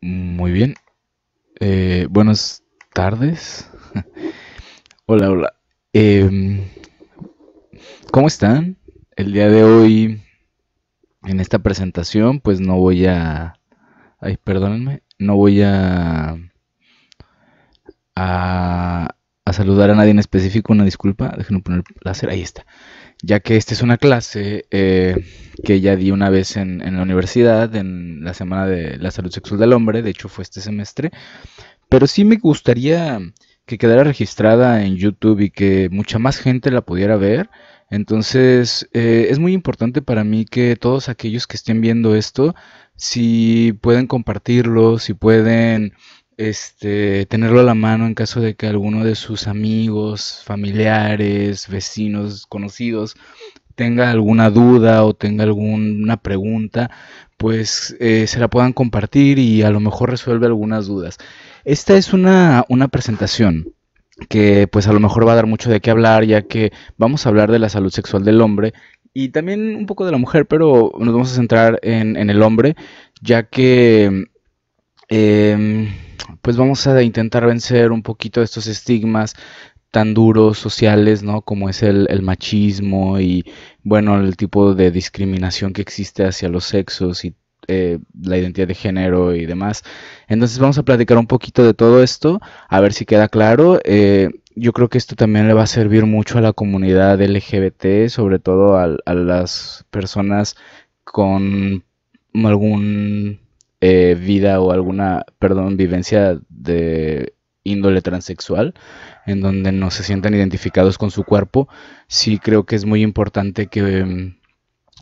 Muy bien. Eh, buenas tardes. hola, hola. Em, ¿Cómo están? El día de hoy, en esta presentación, pues no voy a... Ay, perdónenme. No voy a... A, saludar a nadie en específico, una disculpa. Déjenme poner láser. Ahí está ya que esta es una clase eh, que ya di una vez en, la universidad, en la Semana de la Salud Sexual del Hombre, de hecho fue este semestre, pero sí me gustaría que quedara registrada en YouTube y que mucha más gente la pudiera ver. Entonces eh, es muy importante para mí que todos aquellos que estén viendo esto, si pueden compartirlo, si pueden este, tenerlo a la mano en caso de que alguno de sus amigos, familiares, vecinos, conocidos tenga alguna duda o tenga alguna pregunta, pues eh, se la puedan compartir y a lo mejor resuelve algunas dudas. Esta es una, presentación que pues a lo mejor va a dar mucho de qué hablar, ya que vamos a hablar de la salud sexual del hombre y también un poco de la mujer, pero nos vamos a centrar en, en el hombre, ya que Em, pues vamos a intentar vencer un poquito estos estigmas tan duros sociales, ¿no? Como es el, machismo y, bueno, el tipo de discriminación que existe hacia los sexos y eh, la identidad de género y demás. Entonces vamos a platicar un poquito de todo esto, a ver si queda claro. Eh, yo creo que esto también le va a servir mucho a la comunidad LGBT, sobre todo a las personas con algún eh, vida o alguna, perdón, vivencia de índole transexual, en donde no se sientan identificados con su cuerpo, sí creo que es muy importante que, mm,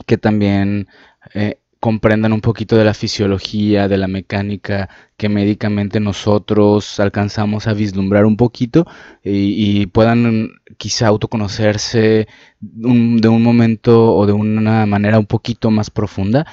que también eh, comprendan un poquito de la fisiología, de la mecánica, que médicamente nosotros alcanzamos a vislumbrar un poquito y, puedan mm, quizá autoconocerse de un momento o de una manera un poquito más profunda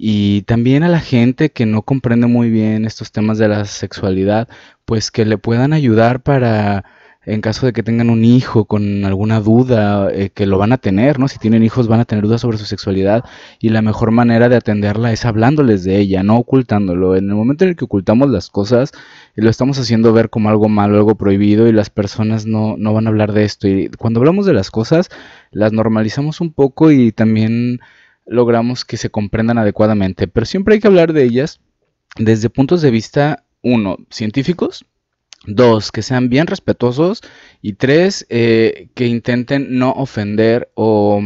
y también a la gente que no comprende muy bien estos temas de la sexualidad, pues que le puedan ayudar para en caso de que tengan un hijo con alguna duda, eh, que lo van a tener, ¿no? Si tienen hijos van a tener dudas sobre su sexualidad y la mejor manera de atenderla es hablándoles de ella, no ocultándolo. En el momento en el que ocultamos las cosas, lo estamos haciendo ver como algo malo, algo prohibido y las personas no, no van a hablar de esto. Y cuando hablamos de las cosas, las normalizamos un poco y también logramos que se comprendan adecuadamente. Pero siempre hay que hablar de ellas desde puntos de vista, uno, científicos, dos, que sean bien respetuosos y tres, eh, que intenten no ofender o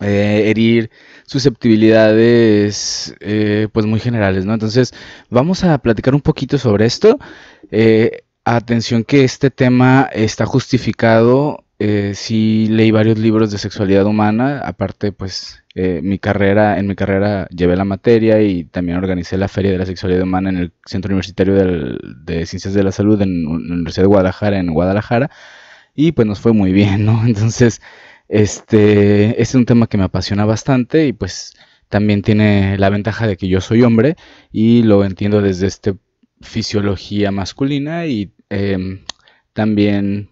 eh, herir susceptibilidades eh, pues muy generales, ¿no? Entonces vamos a platicar un poquito sobre esto. atención que este tema está justificado eh, sí leí varios libros de sexualidad humana, aparte pues eh, mi carrera, en mi carrera llevé la materia y también organicé la Feria de la Sexualidad Humana en el Centro Universitario de Ciencias de la Salud en la Universidad de Guadalajara, en Guadalajara, y pues nos fue muy bien, ¿no? Entonces, este, es un tema que me apasiona bastante y pues también tiene la ventaja de que yo soy hombre y lo entiendo desde este fisiología masculina y em, también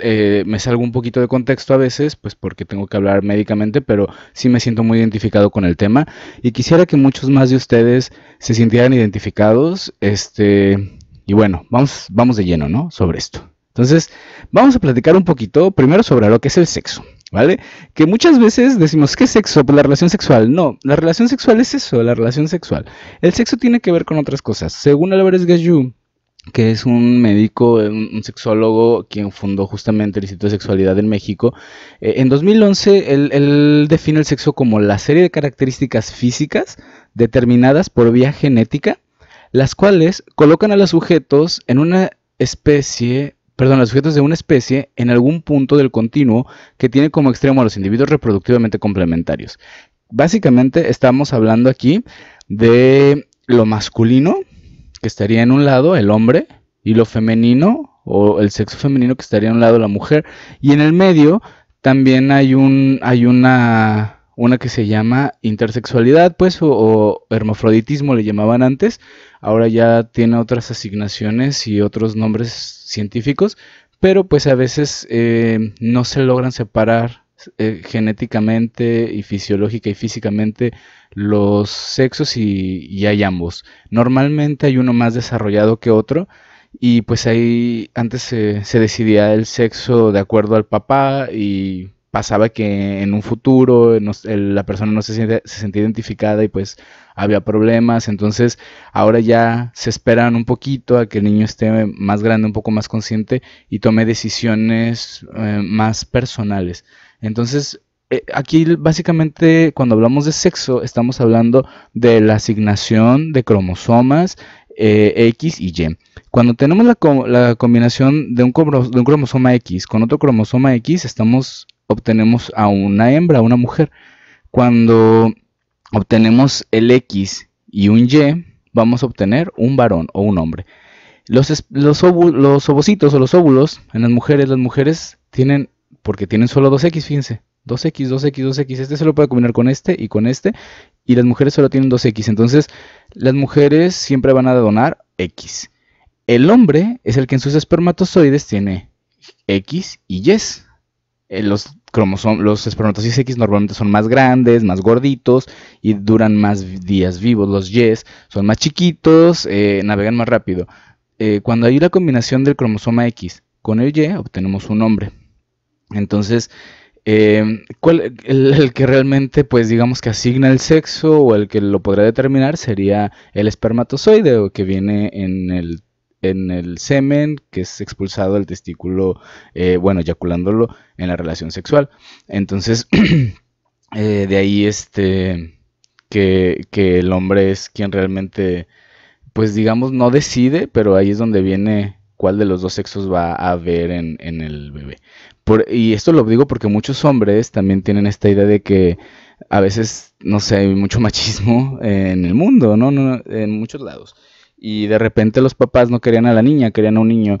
eh, me salgo un poquito de contexto a veces, pues porque tengo que hablar médicamente, pero sí me siento muy identificado con el tema y quisiera que muchos más de ustedes se sintieran identificados, este, y bueno, vamos, vamos de lleno, ¿no? Sobre esto. Entonces, vamos a platicar un poquito primero sobre lo que es el sexo, ¿vale? Que muchas veces decimos, ¿qué es sexo? Pues la relación sexual. No, la relación sexual es eso, la relación sexual. El sexo tiene que ver con otras cosas. Según Álvarez Gayum que es un médico, eh, un, sexólogo, quien fundó justamente el Instituto de Sexualidad en México. Eh, en 2011, él, él, define el sexo como la serie de características físicas determinadas por vía genética, las cuales colocan a los sujetos en una especie, perdón, a los sujetos de una especie en algún punto del continuo que tiene como extremo a los individuos reproductivamente complementarios. Básicamente estamos hablando aquí de lo masculino, que estaría en un lado el hombre y lo femenino o el sexo femenino que estaría en un lado la mujer y en el medio también hay un hay una una que se llama intersexualidad pues o, hermafroditismo le llamaban antes ahora ya tiene otras asignaciones y otros nombres científicos pero pues a veces eh, no se logran separar eh, genéticamente y fisiológica y físicamente los sexos y, hay ambos. Normalmente hay uno más desarrollado que otro y pues ahí antes se, decidía el sexo de acuerdo al papá y pasaba que en un futuro la persona no se, siente, sentía identificada y pues había problemas, entonces ahora ya se esperan un poquito a que el niño esté más grande, un poco más consciente y tome decisiones eh, más personales. Entonces eh, aquí básicamente cuando hablamos de sexo estamos hablando de la asignación de cromosomas eh, X y Y. Cuando tenemos la, combinación de un, cromosoma X con otro cromosoma X, estamos, obtenemos a una hembra, a una mujer. Cuando obtenemos el X y un Y, vamos a obtener un varón o un hombre. Los, los ovocitos o los óvulos en las mujeres, las mujeres tienen, porque tienen solo dos X, fíjense, 2X, 2X, 2X. Este se lo puede combinar con este y con este. Y las mujeres solo tienen 2X. Entonces, las mujeres siempre van a donar X. El hombre es el que en sus espermatozoides tiene X y Y. Eh, los, los espermatozoides X normalmente son más grandes, más gorditos y duran más días vivos. Los Y son más chiquitos, eh, navegan más rápido. Eh, cuando hay la combinación del cromosoma X con el Y, obtenemos un hombre. Entonces, eh, ¿cuál, el, que realmente, pues digamos que asigna el sexo o el que lo podrá determinar sería el espermatozoide que viene en el, en el semen que es expulsado del testículo, eh, bueno, eyaculándolo en la relación sexual. Entonces, eh, de ahí este, que, el hombre es quien realmente, pues digamos, no decide, pero ahí es donde viene cuál de los dos sexos va a haber en, en el bebé y esto lo digo porque muchos hombres también tienen esta idea de que a veces, no sé, hay mucho machismo en el mundo, ¿no? en muchos lados. Y de repente los papás no querían a la niña, querían a un niño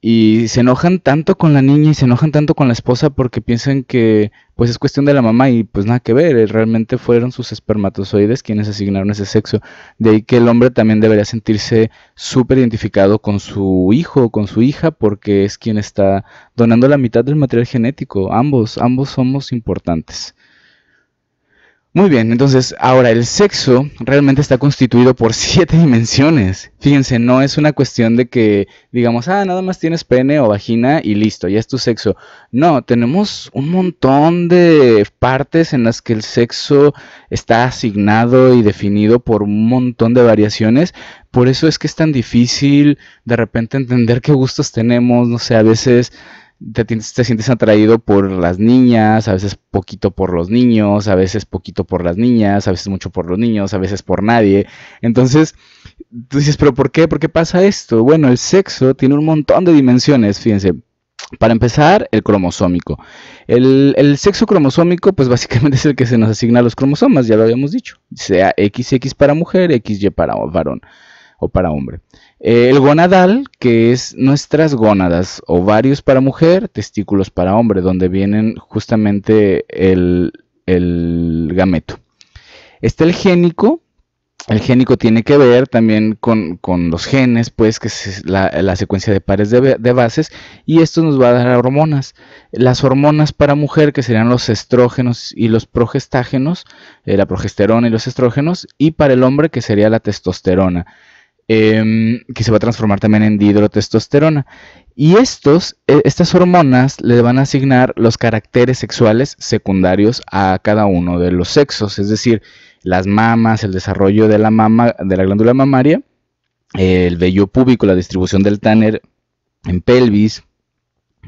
y se enojan tanto con la niña y se enojan tanto con la esposa porque piensan que pues es cuestión de la mamá y pues nada que ver, eh, realmente fueron sus espermatozoides quienes asignaron ese sexo. De ahí que el hombre también debería sentirse súper identificado con su hijo o con su hija porque es quien está donando la mitad del material genético. Ambos, ambos somos importantes. Muy bien, entonces ahora el sexo realmente está constituido por siete dimensiones. Fíjense, no es una cuestión de que digamos, ah, nada más tienes pene o vagina y listo, ya es tu sexo. No, tenemos un montón de partes en las que el sexo está asignado y definido por un montón de variaciones. Por eso es que es tan difícil de repente entender qué gustos tenemos, no sé, a veces te, sientes atraído por las niñas, a veces poquito por los niños, a veces poquito por las niñas, a veces mucho por los niños, a veces por nadie. Entonces, tú dices, pero ¿por qué? ¿Por qué pasa esto? Bueno, el sexo tiene un montón de dimensiones, fíjense. Para empezar, el cromosómico. El, el, sexo cromosómico, pues básicamente es el que se nos asigna a los cromosomas, ya lo habíamos dicho. Sea XX para mujer, XY para varón o para hombre. Eh, el gonadal, que es nuestras gónadas, ovarios para mujer, testículos para hombre, donde vienen justamente el, gameto. Está el génico. El génico tiene que ver también con, los genes, pues, que es la, secuencia de pares de, bases, y esto nos va a dar hormonas. Las hormonas para mujer, que serían los estrógenos y los progestágenos, eh, la progesterona y los estrógenos, y para el hombre, que sería la testosterona. Em, que se va a transformar también en dihidrotestosterona. Y estos, e, estas hormonas le van a asignar los caracteres sexuales secundarios a cada uno de los sexos, es decir, las mamas, el desarrollo de la mama, de la glándula mamaria, el vello púbico, la distribución del tanner en pelvis,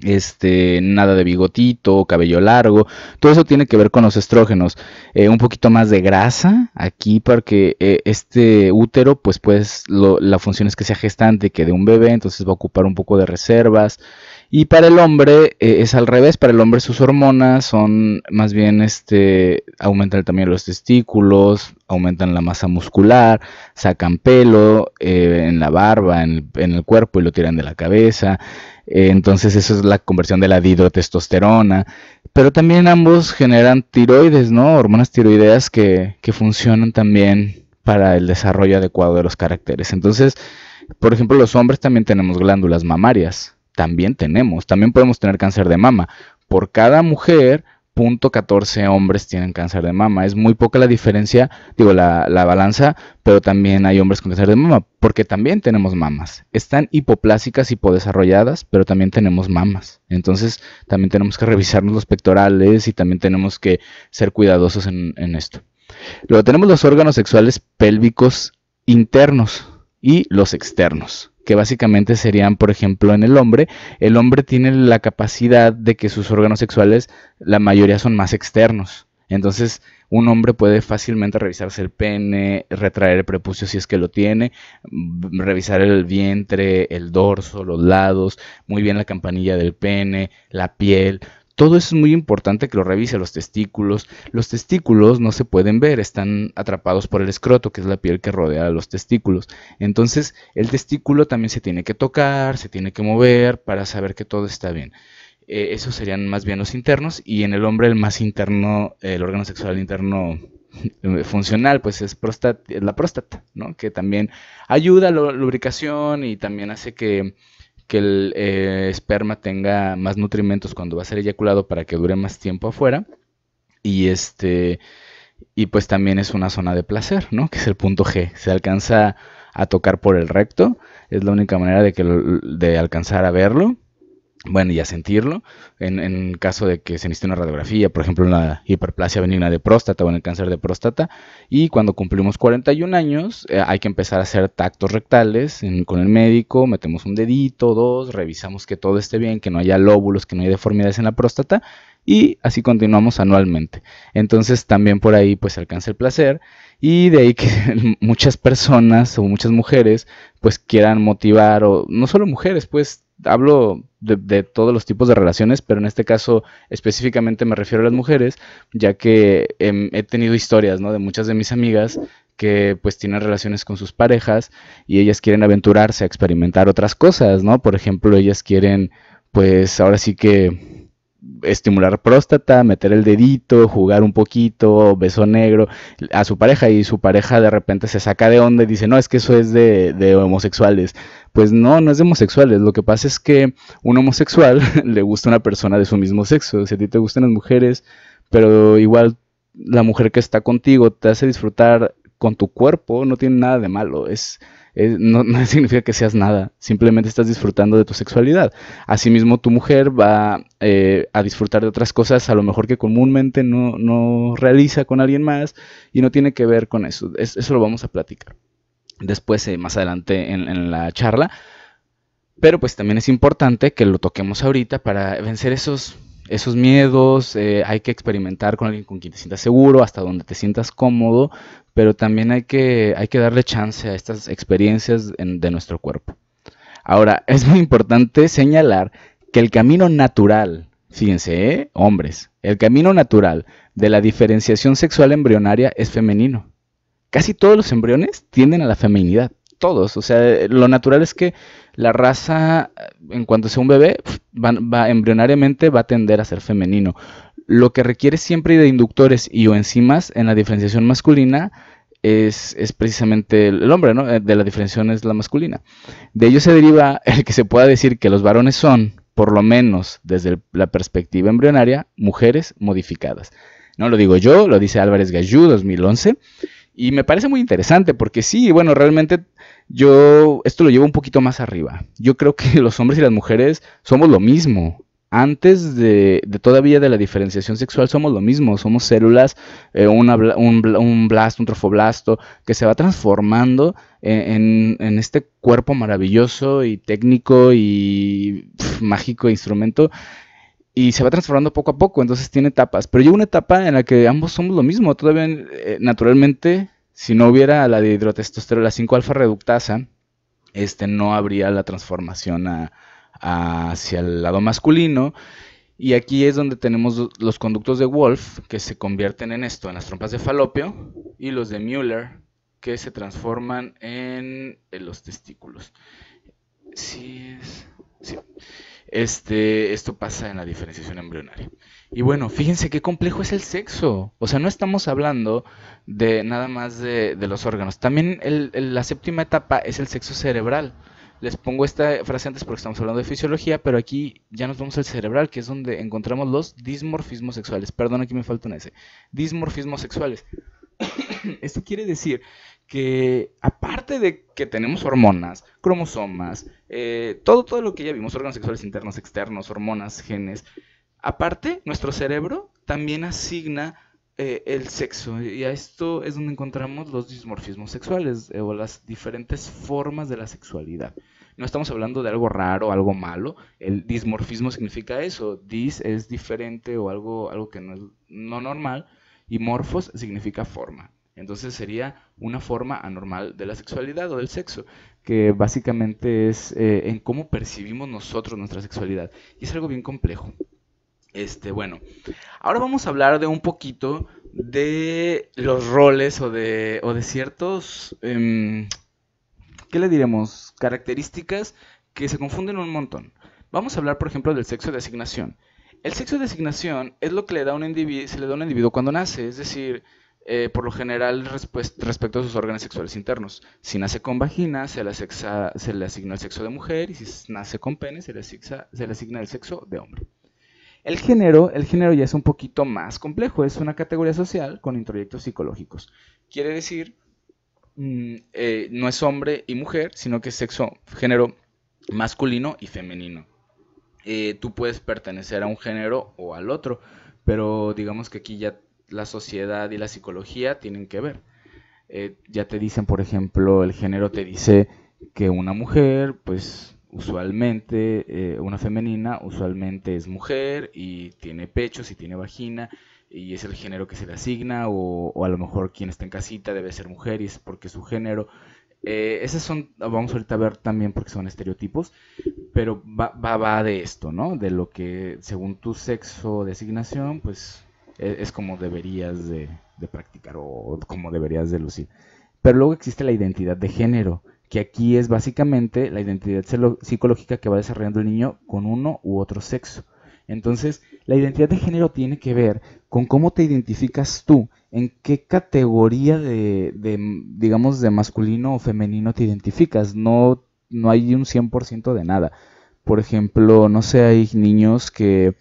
este, nada de bigotito, cabello largo, todo eso tiene que ver con los estrógenos. Eh, un poquito más de grasa aquí porque eh, este útero, pues, pues la función es que sea gestante, que de un bebé, entonces va a ocupar un poco de reservas. Y para el hombre eh, es al revés, para el hombre sus hormonas son más bien, este, aumentan también los testículos, aumentan la masa muscular, sacan pelo en la barba, en el cuerpo y lo tiran de la cabeza. Eh, entonces eso es la conversión de la didotestosterona. Pero también ambos generan tiroides, ¿no? Hormonas tiroideas que funcionan también para el desarrollo adecuado de los caracteres. Entonces, por ejemplo, los hombres también tenemos glándulas mamarias. También tenemos, también podemos tener cáncer de mama. Por cada mujer 14 hombres tienen cáncer de mama. Es muy poca la diferencia, digo, la, balanza, pero también hay hombres con cáncer de mama, porque también tenemos mamas. Están hipoplásicas, hipodesarrolladas, pero también tenemos mamas. Entonces, también tenemos que revisarnos los pectorales y también tenemos que ser cuidadosos en, en esto. Luego tenemos los órganos sexuales pélvicos internos y los externos que básicamente serían, por ejemplo, en el hombre, el hombre tiene la capacidad de que sus órganos sexuales, la mayoría son más externos. Entonces, un hombre puede fácilmente revisarse el pene, retraer el prepucio si es que lo tiene, mm, revisar el vientre, el dorso, los lados, muy bien la campanilla del pene, la piel, todo eso es muy importante que lo revise, los testículos. Los testículos no se pueden ver, están atrapados por el escroto, que es la piel que rodea a los testículos. Entonces, el testículo también se tiene que tocar, se tiene que mover para saber que todo está bien. Eh, esos serían más bien los internos y en el hombre el más interno, el órgano sexual interno eh, funcional, pues es la próstata, Que también ayuda a la lubricación y también hace que que el eh, esperma tenga más nutrimentos cuando va a ser eyaculado para que dure más tiempo afuera. Y este y pues también es una zona de placer, ¿no? Que es el punto G. Se alcanza a tocar por el recto, es la única manera de que de alcanzar a verlo bueno, y a sentirlo en, caso de que se necesite una radiografía, por ejemplo, una hiperplasia benigna de próstata o en el cáncer de próstata. Y cuando cumplimos 41 años, eh, hay que empezar a hacer tactos rectales con el médico, metemos un dedito, dos, revisamos que todo esté bien, que no haya lóbulos, que no haya deformidades en la próstata y así continuamos anualmente. Entonces también por ahí pues alcanza el placer y de ahí que muchas personas o muchas mujeres pues quieran motivar o no solo mujeres pues hablo de, todos los tipos de relaciones, pero en este caso específicamente me refiero a las mujeres, ya que em, he tenido historias, ¿no? De muchas de mis amigas que pues tienen relaciones con sus parejas y ellas quieren aventurarse a experimentar otras cosas, ¿no? Por ejemplo, ellas quieren pues ahora sí que estimular próstata, meter el dedito, jugar un poquito, beso negro a su pareja y su pareja de repente se saca de onda y dice, no, es que eso es de, homosexuales. Pues no, no es de homosexuales. Lo que pasa es que un homosexual le gusta a una persona de su mismo sexo. Si a ti te gustan las mujeres, pero igual la mujer que está contigo te hace disfrutar con tu cuerpo, no tiene nada de malo. Es, no, significa que seas nada, simplemente estás disfrutando de tu sexualidad. Asimismo, tu mujer va eh, a disfrutar de otras cosas a lo mejor que comúnmente no, realiza con alguien más y no tiene que ver con eso. eso lo vamos a platicar después, eh, más adelante en, en la charla. Pero pues también es importante que lo toquemos ahorita para vencer esos esos miedos, eh, hay que experimentar con alguien con quien te sientas seguro, hasta donde te sientas cómodo, pero también hay que, hay que darle chance a estas experiencias de nuestro cuerpo. Ahora, es muy importante señalar que el camino natural, fíjense, ¿eh? hombres, el camino natural de la diferenciación sexual embrionaria es femenino. Casi todos los embriones tienden a la feminidad, todos, o sea, lo natural es que la raza, eh, en cuanto sea un bebé, va, embrionariamente va a tender a ser femenino. Lo que requiere siempre de inductores y o enzimas en la diferenciación masculina es, precisamente el hombre, ¿no? Eh, de la diferenciación es la masculina. De ello se deriva el que se pueda decir que los varones son, por lo menos desde la perspectiva embrionaria, mujeres modificadas. No lo digo yo, lo dice Álvarez Gallú, 2011. Y me parece muy interesante porque sí, bueno, realmente yo esto lo llevo un poquito más arriba. Yo creo que los hombres y las mujeres somos lo mismo. Antes de, todavía de la diferenciación sexual somos lo mismo, somos células, eh, un, blast blasto, un trofoblasto, que se va transformando en, este cuerpo maravilloso y técnico y mágico instrumento y se va transformando poco a poco, entonces tiene etapas. Pero llega una etapa en la que ambos somos lo mismo, todavía eh, naturalmente, si no hubiera la de hidrotestosterona, la 5-alfa reductasa, este no habría la transformación hacia el lado masculino. Y aquí es donde tenemos los conductos de Wolf, que se convierten en esto, en las trompas de falopio, y los de Müller, que se transforman en, los testículos. Sí, es. Este, esto pasa en la diferenciación embrionaria. Y bueno, fíjense qué complejo es el sexo. O sea, no estamos hablando de nada más de, los órganos. También la séptima etapa es el sexo cerebral. Les pongo esta frase antes porque estamos hablando de fisiología, pero aquí ya nos vamos al cerebral, que es donde encontramos los dismorfismos sexuales. Perdón, aquí me falta un S. Dismorfismos sexuales. Esto quiere decir que aparte de que tenemos hormonas, cromosomas, eh, todo, todo lo que ya vimos, órganos sexuales internos, externos, hormonas, genes, aparte nuestro cerebro también asigna eh, el sexo y a esto es donde encontramos los dismorfismos sexuales eh, o las diferentes formas de la sexualidad. No estamos hablando de algo raro, algo malo. El dismorfismo significa eso. Dis es diferente o algo, algo que no es normal y morfos significa forma. Entonces sería una forma anormal de la sexualidad o del sexo, que básicamente es eh, en cómo percibimos nosotros nuestra sexualidad. Y es algo bien complejo. Este, bueno, ahora vamos a hablar de un poquito de los roles o de, o de ciertos, em, ¿qué le diremos? Características que se confunden un montón. Vamos a hablar, por ejemplo, del sexo de asignación. El sexo de designación es lo que le da se le da a un individuo cuando nace, es decir, eh, por lo general respecto a sus órganos sexuales internos. Si nace con vagina, se le, asigna el sexo de mujer, y si nace con pene, se le, asigna, el sexo de hombre. El género, el género ya es un poquito más complejo, es una categoría social con introyectos psicológicos. Quiere decir, mm, eh, no es hombre y mujer, sino que es sexo, género masculino y femenino. Eh, tú puedes pertenecer a un género o al otro, pero digamos que aquí ya la sociedad y la psicología tienen que ver. Eh, ya te dicen, por ejemplo, el género te dice que una mujer, pues usualmente, eh, una femenina, usualmente es mujer y tiene pechos y tiene vagina y es el género que se le asigna o, a lo mejor quien está en casita debe ser mujer y es porque su género eh, esas son, vamos ahorita a ver también porque son estereotipos, pero va, va, de esto, ¿no? De lo que según tu sexo o designación, pues e, es, como deberías de, practicar o como deberías de lucir. Pero luego existe la identidad de género, que aquí es básicamente la identidad psicológica que va desarrollando el niño con uno u otro sexo. Entonces, la identidad de género tiene que ver con cómo te identificas tú, en qué categoría de, digamos, de masculino o femenino te identificas. No, no hay un 100% de nada. Por ejemplo, no sé, hay niños que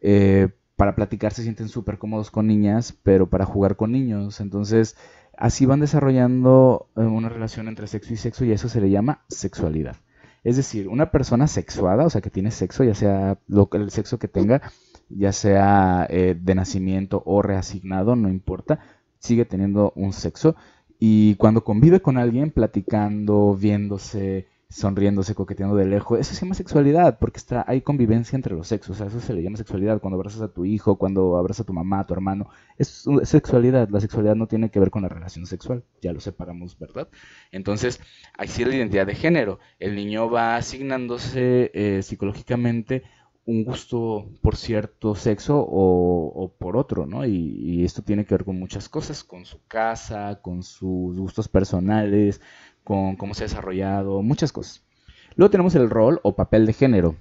eh, para platicar se sienten súper cómodos con niñas, pero para jugar con niños. Entonces, así van desarrollando eh, una relación entre sexo y sexo y eso se le llama sexualidad. Es decir, una persona sexuada, o sea, que tiene sexo, ya sea lo, el sexo que tenga, ya sea eh, de nacimiento o reasignado, no importa, sigue teniendo un sexo. Y cuando convive con alguien, platicando, viéndose, sonriéndose, coqueteando de lejos. Eso se llama sexualidad, porque está, hay convivencia entre los sexos. eso se le llama sexualidad. Cuando abrazas a tu hijo, cuando abrazas a tu mamá, a tu hermano. Es sexualidad. La sexualidad no tiene que ver con la relación sexual. Ya lo separamos, ¿verdad? Entonces, hay la identidad de género. El niño va asignándose eh, psicológicamente un gusto por cierto sexo o, por otro, ¿no? Y, y, esto tiene que ver con muchas cosas, con su casa, con sus gustos personales, con cómo se ha desarrollado, muchas cosas. Luego tenemos el rol o papel de género,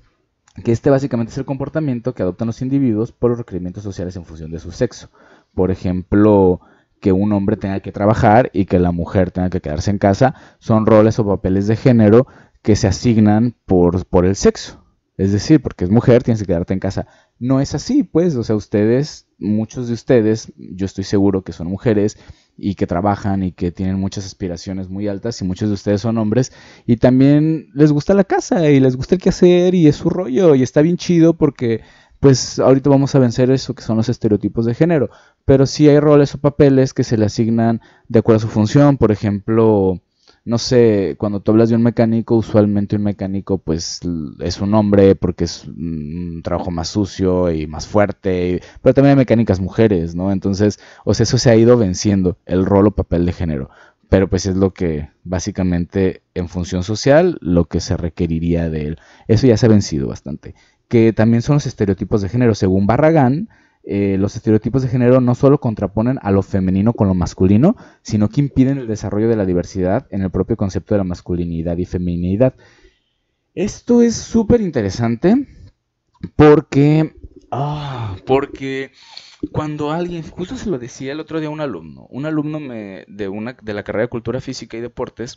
que este básicamente es el comportamiento que adoptan los individuos por los requerimientos sociales en función de su sexo. Por ejemplo, que un hombre tenga que trabajar y que la mujer tenga que quedarse en casa, son roles o papeles de género que se asignan por, por el sexo. Es decir, porque es mujer, tienes que quedarte en casa no es así, pues, o sea, ustedes, muchos de ustedes, yo estoy seguro que son mujeres y que trabajan y que tienen muchas aspiraciones muy altas y muchos de ustedes son hombres y también les gusta la casa y les gusta el quehacer y es su rollo y está bien chido porque pues ahorita vamos a vencer eso que son los estereotipos de género, pero sí hay roles o papeles que se le asignan de acuerdo a su función, por ejemplo, no sé, cuando tú hablas de un mecánico, usualmente un mecánico pues es un hombre porque es un trabajo más sucio y más fuerte, pero también hay mecánicas mujeres, ¿no? Entonces, o sea, eso se ha ido venciendo, el rol o papel de género, pero pues es lo que básicamente en función social, lo que se requeriría de él. Eso ya se ha vencido bastante. Que también son los estereotipos de género, según Barragán, eh, los estereotipos de género no solo contraponen a lo femenino con lo masculino, sino que impiden el desarrollo de la diversidad en el propio concepto de la masculinidad y feminidad. Esto es súper interesante porque, ah, porque cuando alguien, justo se lo decía el otro día a un alumno, un alumno de, una, de la carrera de Cultura Física y Deportes,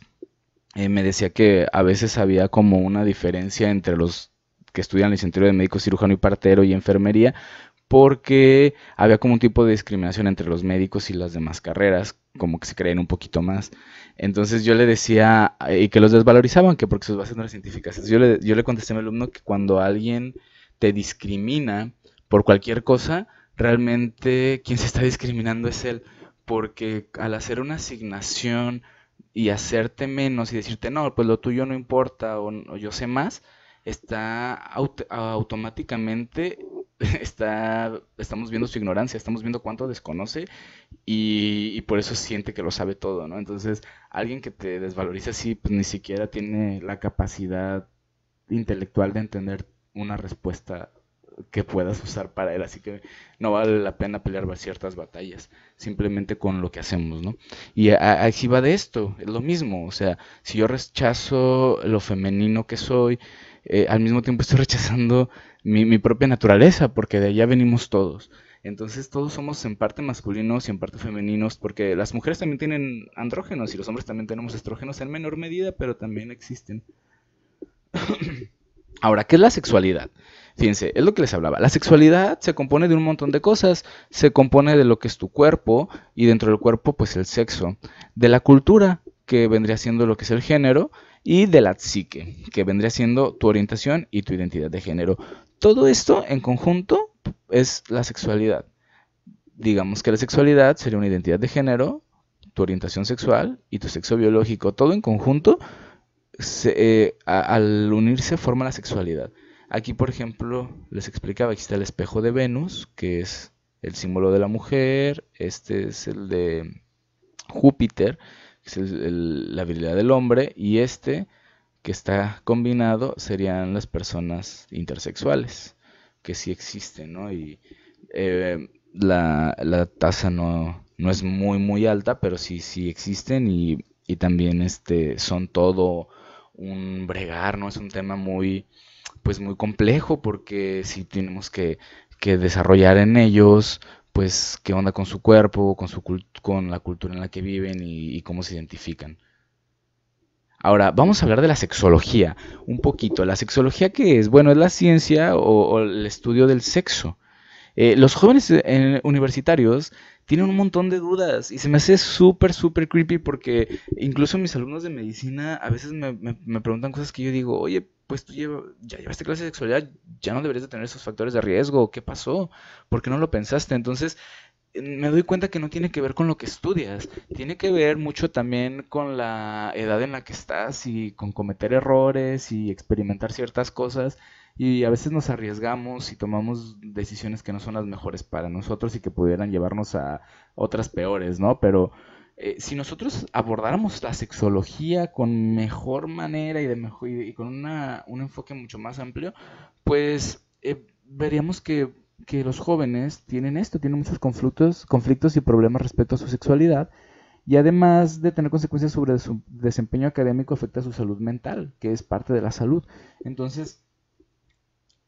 eh, me decía que a veces había como una diferencia entre los que estudian el licenciatura de médico cirujano y partero y enfermería, porque había como un tipo de discriminación entre los médicos y las demás carreras, como que se creen un poquito más. Entonces yo le decía, eh, y que los desvalorizaban, que porque sus bases no eran científicas. yo le, contesté a mi alumno que cuando alguien te discrimina por cualquier cosa, realmente quien se está discriminando es él, porque al hacer una asignación y hacerte menos y decirte, no, pues lo tuyo no importa o, yo sé más, está automáticamente está, estamos viendo su ignorancia, estamos viendo cuánto desconoce y, por eso siente que lo sabe todo, ¿no? Entonces, alguien que te desvaloriza así, pues ni siquiera tiene la capacidad intelectual de entender una respuesta que puedas usar para él, así que no vale la pena pelear ciertas batallas, simplemente con lo que hacemos, ¿no? Y aquí va de esto, es lo mismo, o sea, si yo rechazo lo femenino que soy, eh, al mismo tiempo estoy rechazando mi, propia naturaleza, porque de allá venimos todos. Entonces todos somos en parte masculinos y en parte femeninos, porque las mujeres también tienen andrógenos y los hombres también tenemos estrógenos en menor medida, pero también existen. Ahora, ¿qué es la sexualidad? Fíjense, es lo que les hablaba. La sexualidad se compone de un montón de cosas. Se compone de lo que es tu cuerpo y dentro del cuerpo, pues el sexo. De la cultura, que vendría siendo lo que es el género, y de la psique, que vendría siendo tu orientación y tu identidad de género. Todo esto en conjunto es la sexualidad. Digamos que la sexualidad sería una identidad de género, tu orientación sexual y tu sexo biológico, todo en conjunto, eh, al unirse forma la sexualidad. Aquí, por ejemplo, les explicaba, aquí está el espejo de Venus, que es el símbolo de la mujer, este es el de Júpiter, que es la virilidad del hombre, y este que está combinado serían las personas intersexuales, que sí existen, ¿no? Y eh, la, tasa no, no, es muy, muy alta, pero sí, sí existen y, también este, son todo un bregar, ¿no? Es un tema muy, pues muy complejo porque sí tenemos que, que desarrollar en ellos, pues, qué onda con su cuerpo, con, su, con la cultura en la que viven y cómo se identifican. Ahora, vamos a hablar de la sexología un poquito. ¿La sexología qué es? Bueno, es la ciencia o, el estudio del sexo. Eh, los jóvenes eh, universitarios tienen un montón de dudas y se me hace súper, súper creepy porque incluso mis alumnos de medicina a veces me, preguntan cosas que yo digo, oye, pues tú ya llevaste clase de sexualidad, ya no deberías de tener esos factores de riesgo, ¿qué pasó? ¿Por qué no lo pensaste? Entonces, me doy cuenta que no tiene que ver con lo que estudias, tiene que ver mucho también con la edad en la que estás y con cometer errores y experimentar ciertas cosas y a veces nos arriesgamos y tomamos decisiones que no son las mejores para nosotros y que pudieran llevarnos a otras peores, ¿no? Pero eh, si nosotros abordáramos la sexología con mejor manera y, de mejor, y con un enfoque mucho más amplio, pues eh, veríamos que que los jóvenes tienen esto, tienen muchos conflictos, conflictos y problemas respecto a su sexualidad y además de tener consecuencias sobre su desempeño académico afecta a su salud mental, que es parte de la salud. Entonces,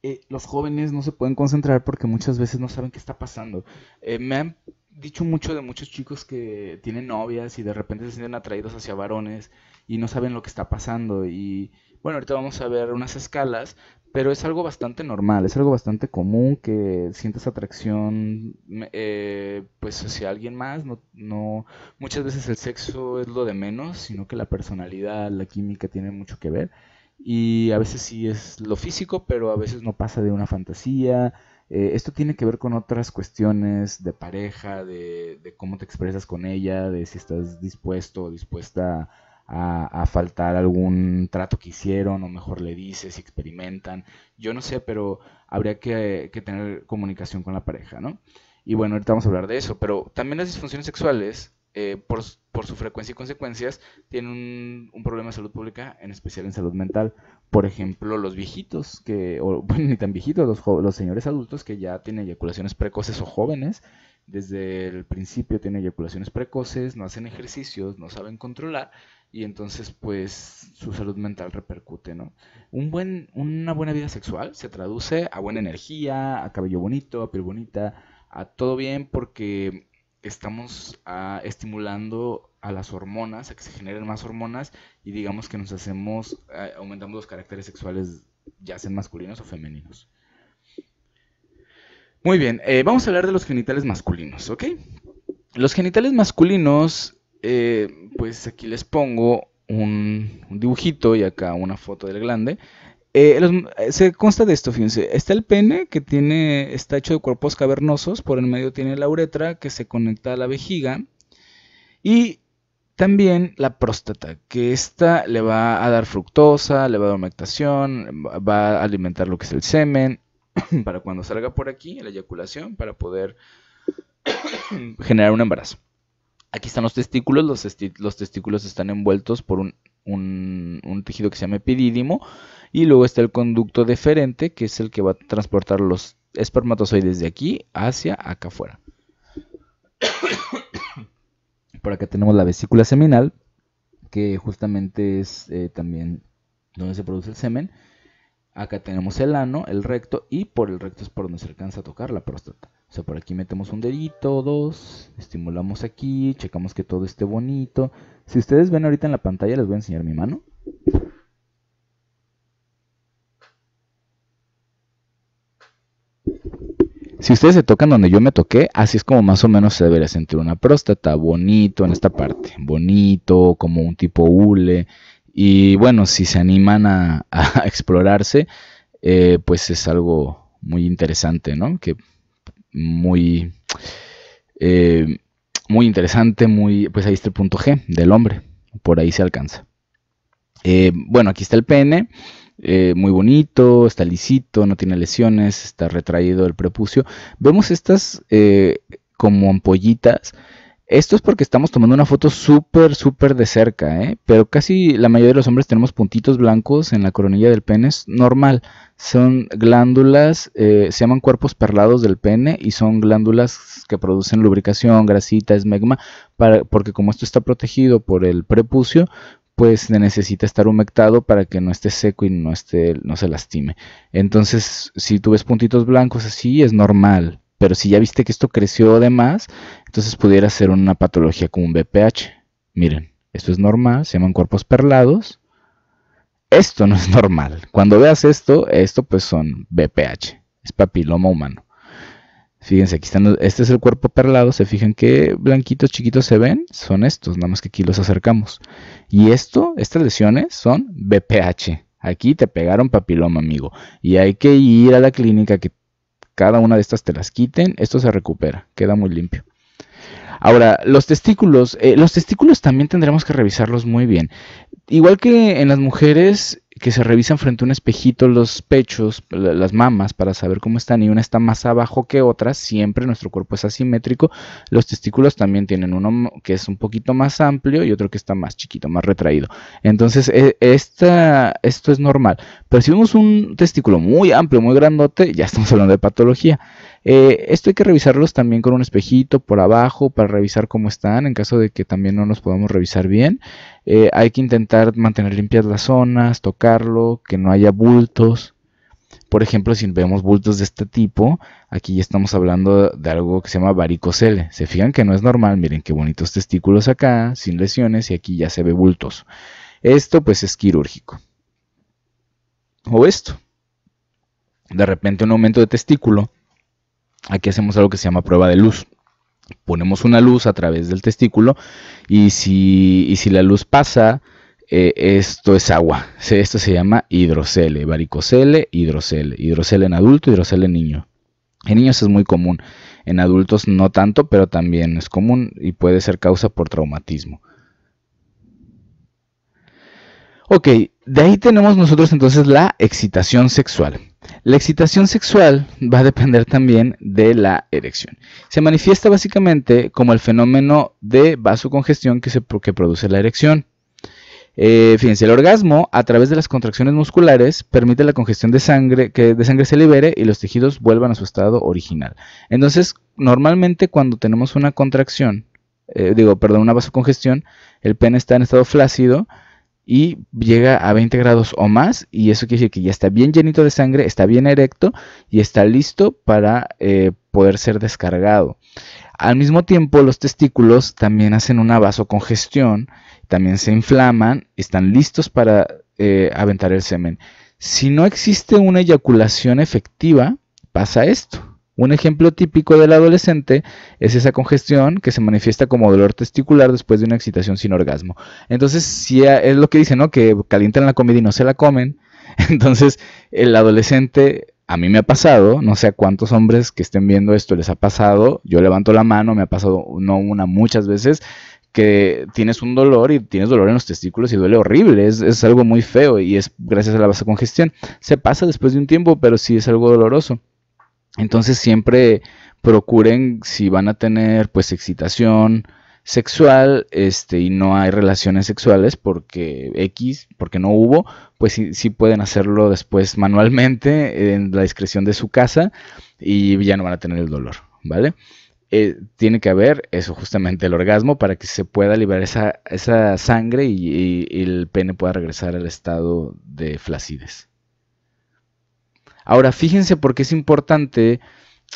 eh, los jóvenes no se pueden concentrar porque muchas veces no saben qué está pasando. Eh, me han dicho mucho de muchos chicos que tienen novias y de repente se sienten atraídos hacia varones y no saben lo que está pasando. Y bueno, ahorita vamos a ver unas escalas, pero es algo bastante normal, es algo bastante común que sientas atracción eh, pues hacia alguien más. No, no, muchas veces el sexo es lo de menos, sino que la personalidad, la química tiene mucho que ver y a veces sí es lo físico, pero a veces no pasa de una fantasía. Eh, esto tiene que ver con otras cuestiones de pareja, de, cómo te expresas con ella, de si estás dispuesto o dispuesta a, faltar algún trato que hicieron, o mejor le dices, experimentan. Yo no sé, pero habría que, que tener comunicación con la pareja, ¿no? Y bueno, ahorita vamos a hablar de eso, pero también las disfunciones sexuales eh, por, su frecuencia y consecuencias, tienen un, problema de salud pública, en especial en salud mental. Por ejemplo, los viejitos, que, o bueno, ni tan viejitos, los, señores adultos que ya tienen eyaculaciones precoces o jóvenes, desde el principio tienen eyaculaciones precoces, no hacen ejercicios, no saben controlar y entonces pues su salud mental repercute, ¿no? una buena vida sexual se traduce a buena energía, a cabello bonito, a piel bonita, a todo bien porque estamos ah, estimulando a las hormonas, a que se generen más hormonas y digamos que nos hacemos, eh, aumentamos los caracteres sexuales, ya sean masculinos o femeninos. Muy bien, eh, vamos a hablar de los genitales masculinos, ¿ok? Los genitales masculinos, eh, pues aquí les pongo un, dibujito y acá una foto del glande. Eh, eh, se consta de esto, fíjense. Está el pene que tiene, está hecho de cuerpos cavernosos, por el medio tiene la uretra que se conecta a la vejiga y también la próstata, que esta le va a dar fructosa, le va a dar humectación, va a alimentar lo que es el semen, para cuando salga por aquí la eyaculación, para poder generar un embarazo. Aquí están los testículos, los, testículos están envueltos por un, un tejido que se llama epidídimo y luego está el conducto deferente, que es el que va a transportar los espermatozoides de aquí hacia acá afuera. Por acá tenemos la vesícula seminal, que justamente es eh, también donde se produce el semen. Acá tenemos el ano, el recto, y por el recto es por donde se alcanza a tocar la próstata. O sea, por aquí metemos un dedito, dos, estimulamos aquí, checamos que todo esté bonito. Si ustedes ven ahorita en la pantalla, les voy a enseñar mi mano. Si ustedes se tocan donde yo me toqué, así es como más o menos se debería sentir una próstata, bonito en esta parte, bonito, como un tipo hule. Y bueno, si se animan a, explorarse, eh, pues es algo muy interesante, ¿no? Que muy, eh, muy interesante, muy, pues ahí está el punto G del hombre, por ahí se alcanza. Eh, bueno, aquí está el pene. Eh, muy bonito, está lisito, no tiene lesiones, está retraído el prepucio. Vemos estas eh, como ampollitas. Esto es porque estamos tomando una foto súper, súper de cerca, ¿eh? pero casi la mayoría de los hombres tenemos puntitos blancos en la coronilla del pene, es normal. Son glándulas, se llaman cuerpos perlados del pene y son glándulas que producen lubricación, grasita, esmegma, porque como esto está protegido por el prepucio, pues necesita estar humectado para que no esté seco y no, esté, no se lastime. Entonces, si tú ves puntitos blancos así, es normal. Pero si ya viste que esto creció de más, entonces pudiera ser una patología como un BPH. Miren, esto es normal, se llaman cuerpos perlados. Esto no es normal. Cuando veas esto, esto pues son BPH, es papiloma humano. Fíjense, aquí están, este es el cuerpo perlado, se fijan qué blanquitos chiquitos se ven, son estos, nada más que aquí los acercamos. Y esto, estas lesiones son BPH. Aquí te pegaron papiloma, amigo. Y hay que ir a la clínica que cada una de estas te las quiten, esto se recupera, queda muy limpio. Ahora, los testículos, eh, los testículos también tendremos que revisarlos muy bien. Igual que en las mujeres, que se revisan frente a un espejito los pechos, las mamas, para saber cómo están, y una está más abajo que otra, siempre nuestro cuerpo es asimétrico, los testículos también tienen uno que es un poquito más amplio y otro que está más chiquito, más retraído. Entonces, e, esta, esto es normal. Pero si vemos un testículo muy amplio, muy grandote, ya estamos hablando de patología. Eh, esto hay que revisarlos también con un espejito por abajo para revisar cómo están en caso de que también no nos podamos revisar bien. Eh, hay que intentar mantener limpias las zonas, tocarlo, que no haya bultos. Por ejemplo, si vemos bultos de este tipo, aquí ya estamos hablando de algo que se llama varicocele. Se fijan que no es normal, miren qué bonitos testículos acá, sin lesiones, y aquí ya se ve bultos. Esto pues es quirúrgico. O esto. De repente un aumento de testículo aquí hacemos algo que se llama prueba de luz. Ponemos una luz a través del testículo y si, si la luz pasa, eh, esto es agua. Esto se llama hidrocele, varicocele, hidrocele. Hidrocele en adulto, hidrocele en niño. En niños es muy común, en adultos no tanto, pero también es común y puede ser causa por traumatismo. Ok, de ahí tenemos nosotros entonces la excitación sexual. La excitación sexual va a depender también de la erección. Se manifiesta básicamente como el fenómeno de vasocongestión que, se, produce la erección. Eh, fíjense, el orgasmo a través de las contracciones musculares permite la congestión de sangre, que de sangre se libere y los tejidos vuelvan a su estado original. Entonces, normalmente cuando tenemos una contracción, eh, digo, perdón, una vasocongestión, el pene está en estado flácido y llega a 20 grados o más y eso quiere decir que ya está bien llenito de sangre, está bien erecto y está listo para eh, poder ser descargado. Al mismo tiempo los testículos también hacen una vasocongestión, también se inflaman, están listos para eh, aventar el semen. Si no existe una eyaculación efectiva, pasa esto. Un ejemplo típico del adolescente es esa congestión que se manifiesta como dolor testicular después de una excitación sin orgasmo. Entonces, si es lo que dicen, ¿no? Que calientan la comida y no se la comen. Entonces, el adolescente, a mí me ha pasado, no sé a cuántos hombres que estén viendo esto les ha pasado, yo levanto la mano, me ha pasado no una, muchas veces, que tienes un dolor y tienes dolor en los testículos y duele horrible, es, algo muy feo y es gracias a la congestión. Se pasa después de un tiempo, pero sí es algo doloroso. Entonces siempre procuren si van a tener pues excitación sexual este, y no hay relaciones sexuales porque X, porque no hubo, pues sí, pueden hacerlo después manualmente en la discreción de su casa y ya no van a tener el dolor, ¿vale? Eh, tiene que haber eso justamente el orgasmo para que se pueda liberar esa, esa sangre y, y el pene pueda regresar al estado de flacidez. Ahora, fíjense por qué es importante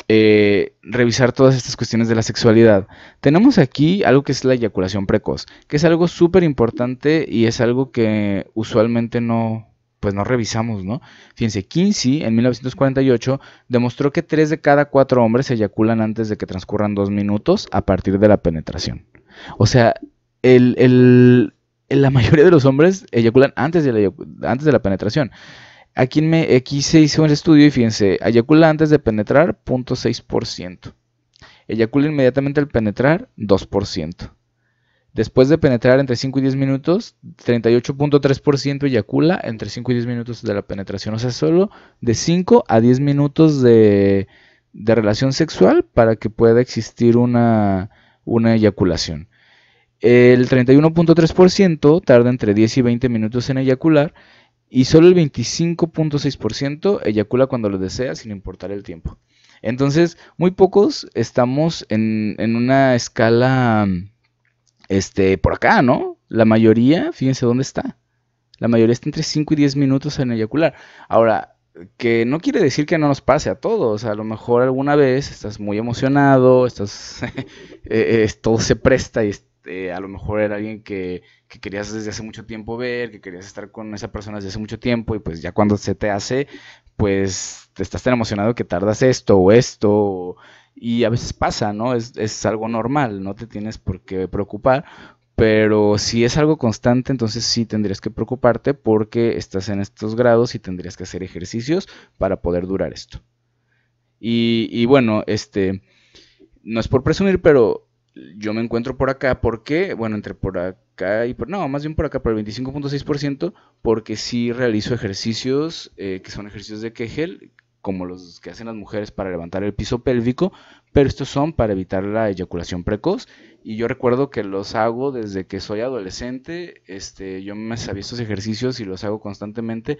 eh, revisar todas estas cuestiones de la sexualidad. Tenemos aquí algo que es la eyaculación precoz, que es algo súper importante y es algo que usualmente no, pues no revisamos, ¿no? Fíjense, Kinsey en 1948 demostró que 3 de cada 4 hombres se eyaculan antes de que transcurran 2 minutos a partir de la penetración. O sea, la mayoría de los hombres eyaculan antes de la penetración. Aquí, se hizo un estudio y fíjense, eyacula antes de penetrar 0.6%. Eyacula inmediatamente al penetrar 2%. Después de penetrar entre 5 y 10 minutos, 38.3% eyacula entre 5 y 10 minutos de la penetración. O sea, solo de 5 a 10 minutos de, relación sexual para que pueda existir una, una eyaculación. El 31.3% tarda entre 10 y 20 minutos en eyacular y solo el 25.6% eyacula cuando lo desea sin importar el tiempo. Entonces, muy pocos estamos en, una escala este, por acá, ¿no? La mayoría, fíjense dónde está. La mayoría está entre 5 y 10 minutos en eyacular. Ahora, que no quiere decir que no nos pase a todos. A lo mejor alguna vez estás muy emocionado, estás, eh, eh, todo se presta y este, a lo mejor era alguien que, querías desde hace mucho tiempo ver, que querías estar con esa persona desde hace mucho tiempo y pues ya cuando se te hace, pues te estás tan emocionado que tardas esto o esto y a veces pasa, ¿no? Es, algo normal, no te tienes por qué preocupar, pero si es algo constante, entonces sí tendrías que preocuparte porque estás en estos grados y tendrías que hacer ejercicios para poder durar esto. Y, y bueno, este, no es por presumir, pero yo me encuentro por acá, ¿por qué? Bueno, entre por acá y por... No, más bien por acá, por el 25.6%, porque sí realizo ejercicios eh, que son ejercicios de Kegel, como los que hacen las mujeres para levantar el piso pélvico, pero estos son para evitar la eyaculación precoz. Y yo recuerdo que los hago desde que soy adolescente, este, yo me sabía estos ejercicios y los hago constantemente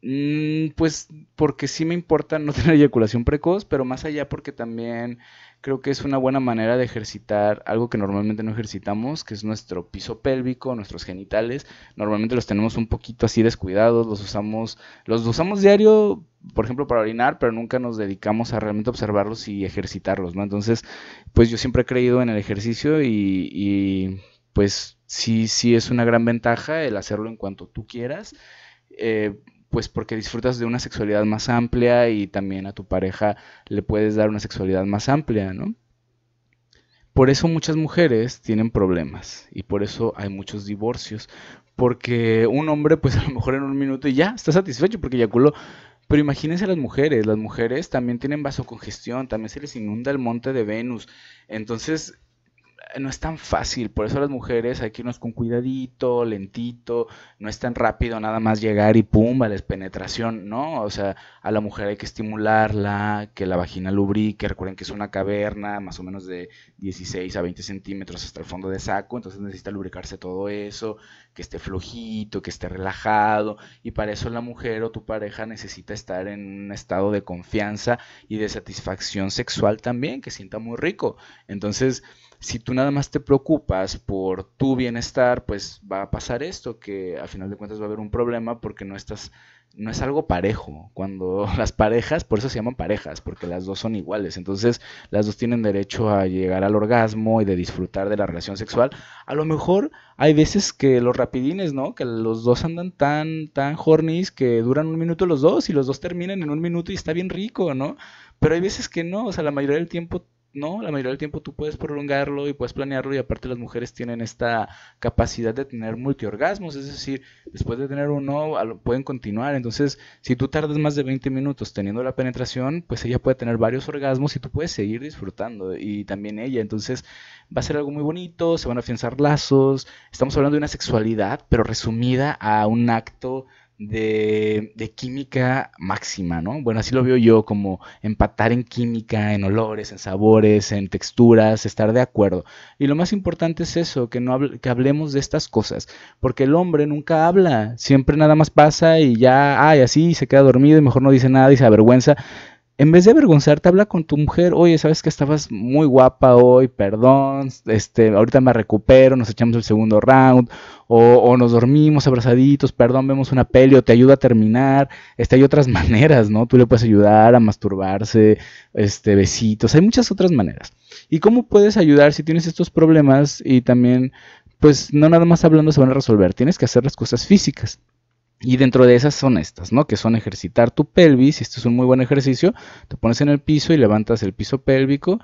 Mm, pues porque sí me importa no tener eyaculación precoz, pero más allá porque también creo que es una buena manera de ejercitar algo que normalmente no ejercitamos, que es nuestro piso pélvico, nuestros genitales. Normalmente los tenemos un poquito así descuidados, los usamos, los usamos diario, por ejemplo, para orinar, pero nunca nos dedicamos a realmente observarlos y ejercitarlos, ¿no? Entonces, pues yo siempre he creído en el ejercicio y, pues sí, sí es una gran ventaja el hacerlo en cuanto tú quieras. Eh, pues porque disfrutas de una sexualidad más amplia y también a tu pareja le puedes dar una sexualidad más amplia, ¿no? Por eso muchas mujeres tienen problemas y por eso hay muchos divorcios, porque un hombre pues a lo mejor en un minuto y ya está satisfecho porque ya culó. Pero imagínense las mujeres, las mujeres también tienen vasocongestión, también se les inunda el monte de Venus. Entonces, no es tan fácil, por eso las mujeres hay que irnos con cuidadito, lentito, no es tan rápido nada más llegar y pum, la penetración, ¿no? O sea, a la mujer hay que estimularla, que la vagina lubrique, recuerden que es una caverna más o menos de 16 a 20 centímetros hasta el fondo de saco, entonces necesita lubricarse todo eso, que esté flojito, que esté relajado, y para eso la mujer o tu pareja necesita estar en un estado de confianza y de satisfacción sexual también, que sienta muy rico. Entonces, si tú nada más te preocupas por tu bienestar, pues va a pasar esto, que a final de cuentas va a haber un problema porque no estás, no es algo parejo. Cuando las parejas, por eso se llaman parejas, porque las dos son iguales. Entonces, las dos tienen derecho a llegar al orgasmo y de disfrutar de la relación sexual. A lo mejor hay veces que los rapidines, ¿no? Que los dos andan tan, tan hornies que duran un minuto los dos y los dos terminan en un minuto y está bien rico, ¿no? Pero hay veces que no, o sea, la mayoría del tiempo no, la mayoría del tiempo tú puedes prolongarlo y puedes planearlo y aparte las mujeres tienen esta capacidad de tener multiorgasmos, es decir, después de tener uno pueden continuar, entonces si tú tardas más de 20 minutos teniendo la penetración, pues ella puede tener varios orgasmos y tú puedes seguir disfrutando y también ella, entonces va a ser algo muy bonito, se van a afianzar lazos, estamos hablando de una sexualidad pero resumida a un acto de, química máxima, ¿no? Bueno, así lo veo yo, como empatar en química, en olores, en sabores, en texturas, estar de acuerdo. Y lo más importante es eso, que, no que hablemos de estas cosas, porque el hombre nunca habla, siempre nada más pasa y ya, ay, así, se queda dormido y mejor no dice nada y se avergüenza en vez de avergonzarte, habla con tu mujer, oye, sabes que estabas muy guapa hoy, perdón, este, ahorita me recupero, nos echamos el segundo round, o, o nos dormimos abrazaditos, perdón, vemos una peli, o te ayuda a terminar, este, hay otras maneras, ¿no? Tú le puedes ayudar a masturbarse, este, besitos, hay muchas otras maneras. ¿Y cómo puedes ayudar si tienes estos problemas y también, pues, no nada más hablando se van a resolver, tienes que hacer las cosas físicas. Y dentro de esas son estas, ¿no? Que son ejercitar tu pelvis. Este es un muy buen ejercicio. Te pones en el piso y levantas el piso pélvico.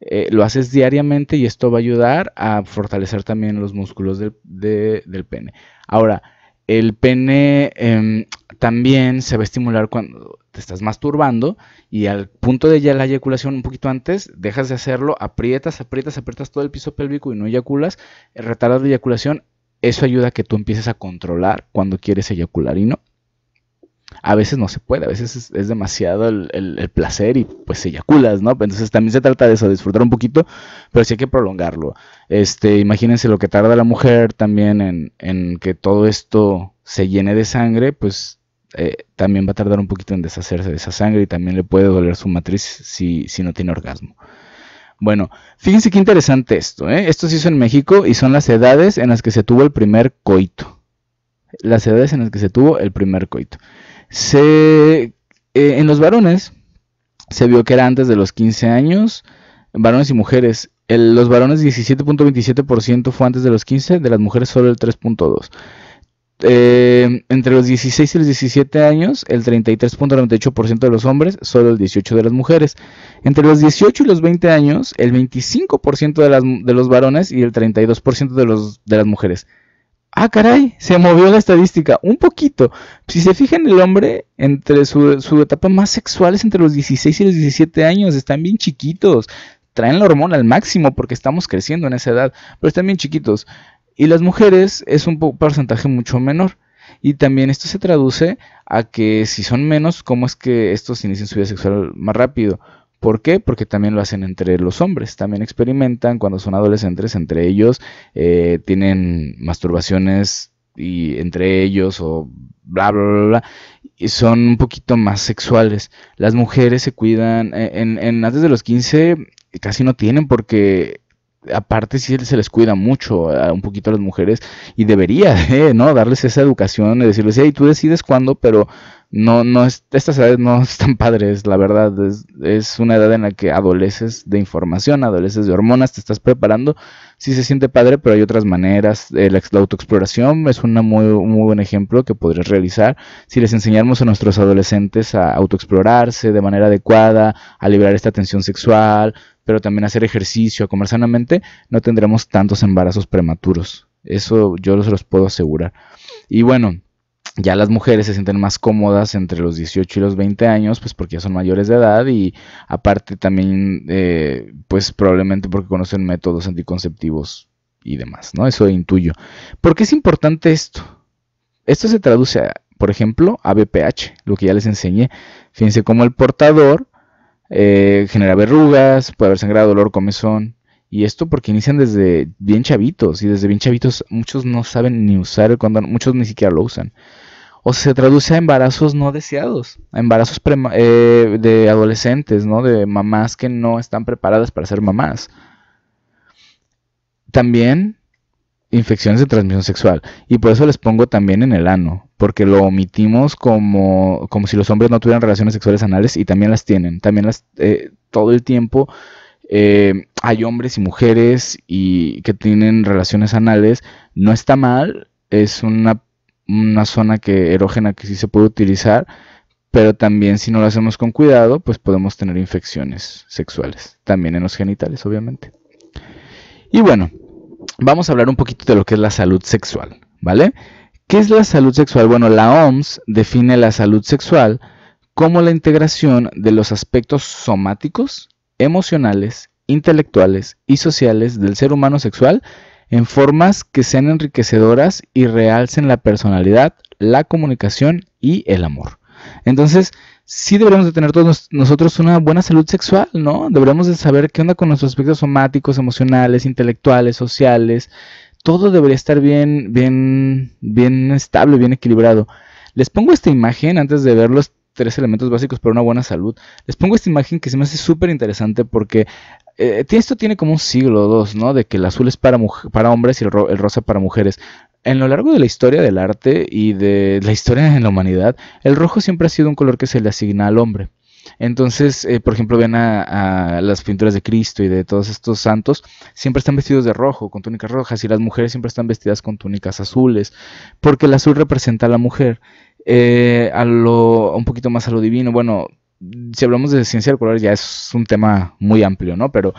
Eh, lo haces diariamente y esto va a ayudar a fortalecer también los músculos del, pene. Ahora, el pene em, también se va a estimular cuando te estás masturbando y al punto de ya la eyaculación un poquito antes, dejas de hacerlo, aprietas, aprietas, aprietas todo el piso pélvico y no eyaculas, eh, retardas la eyaculación, eso ayuda a que tú empieces a controlar cuando quieres eyacular y no. A veces no se puede, a veces es, demasiado el, placer y pues eyaculas, ¿no? Entonces también se trata de eso, disfrutar un poquito, pero sí hay que prolongarlo. Este, imagínense lo que tarda la mujer también en, en que todo esto se llene de sangre, pues eh, también va a tardar un poquito en deshacerse de esa sangre y también le puede doler su matriz si, si no tiene orgasmo. Bueno, fíjense qué interesante esto. ¿eh? Esto se hizo en México y son las edades en las que se tuvo el primer coito. Las edades en las que se tuvo el primer coito. Eh, en los varones se vio que era antes de los 15 años, varones y mujeres. los varones 17.27% fue antes de los 15, de las mujeres solo el 3.2%. Eh, entre los 16 y los 17 años, el 33.98% de los hombres, solo el 18% de las mujeres. Entre los 18 y los 20 años, el 25% de, los varones y el 32% de, las mujeres. Ah, caray, se movió la estadística un poquito. Si se fijan, el hombre, entre su, su etapa más sexual es entre los 16 y los 17 años, están bien chiquitos traen la hormona al máximo porque estamos creciendo en esa edad, pero están bien chiquitos. Y las mujeres es un porcentaje mucho menor. Y también esto se traduce a que si son menos, ¿cómo es que estos inician su vida sexual más rápido? ¿Por qué? Porque también lo hacen entre los hombres, también experimentan cuando son adolescentes entre ellos, eh, tienen masturbaciones y entre ellos o bla, bla, bla, bla, y son un poquito más sexuales. Las mujeres se cuidan, eh, en, en antes de los 15 casi no tienen porque aparte él se les cuida mucho a, un poquito a las mujeres y debería, eh, ¿no? Darles esa educación y decirles, hey, tú decides cuándo, pero no, no, es, estas edades no están padres, la verdad, es, es una edad en la que adoleces de información, adoleces de hormonas, te estás preparando sí se siente padre, pero hay otras maneras. La, autoexploración es un muy, muy buen ejemplo que podrías realizar. Si les enseñamos a nuestros adolescentes a autoexplorarse de manera adecuada, a liberar esta tensión sexual, pero también a hacer ejercicio, a comer sanamente, no tendremos tantos embarazos prematuros. Eso yo los puedo asegurar. Y bueno, ya las mujeres se sienten más cómodas entre los 18 y los 20 años, pues porque ya son mayores de edad y aparte también, eh, pues probablemente porque conocen métodos anticonceptivos y demás, ¿no? Eso intuyo. ¿Por qué es importante esto? Esto se traduce por ejemplo, a BPH, lo que ya les enseñé. Fíjense cómo el portador eh, genera verrugas, puede haber sangrado, dolor, comezón, y esto porque inician desde bien chavitos. Y desde bien chavitos muchos no saben ni usar el condón. Muchos ni siquiera lo usan o se traduce a embarazos no deseados, a embarazos eh, de adolescentes, ¿no? De mamás que no están preparadas para ser mamás. También infecciones de transmisión sexual. Y por eso les pongo también en el ano, porque lo omitimos como, como si los hombres no tuvieran relaciones sexuales anales y también las tienen. También las, eh, todo el tiempo eh, hay hombres y mujeres y que tienen relaciones anales. No está mal, es una una zona que erógena que sí se puede utilizar, pero también si no lo hacemos con cuidado, pues podemos tener infecciones sexuales, también en los genitales, obviamente. Y bueno, vamos a hablar un poquito de lo que es la salud sexual, ¿vale? ¿Qué es la salud sexual? Bueno, la OMS define la salud sexual como la integración de los aspectos somáticos, emocionales, intelectuales y sociales del ser humano sexual en formas que sean enriquecedoras y realcen la personalidad, la comunicación y el amor. Entonces, sí deberíamos de tener todos nosotros una buena salud sexual, ¿no? Deberíamos de saber qué onda con nuestros aspectos somáticos, emocionales, intelectuales, sociales. Todo debería estar bien, bien, bien estable, bien equilibrado. Les pongo esta imagen antes de ver los tres elementos básicos para una buena salud. Les pongo esta imagen que se me hace súper interesante porque eh, esto tiene como un siglo o dos, ¿no? De que el azul es para, hombres y el, rosa para mujeres. En lo largo de la historia del arte y de la historia en la humanidad, el rojo siempre ha sido un color que se le asigna al hombre. Entonces, eh, por ejemplo, ven a, las pinturas de Cristo y de todos estos santos, siempre están vestidos de rojo, con túnicas rojas, y las mujeres siempre están vestidas con túnicas azules, porque el azul representa a la mujer, eh, a lo, un poquito más a lo divino. Bueno, si hablamos de ciencia del color ya es un tema muy amplio, ¿no? Pero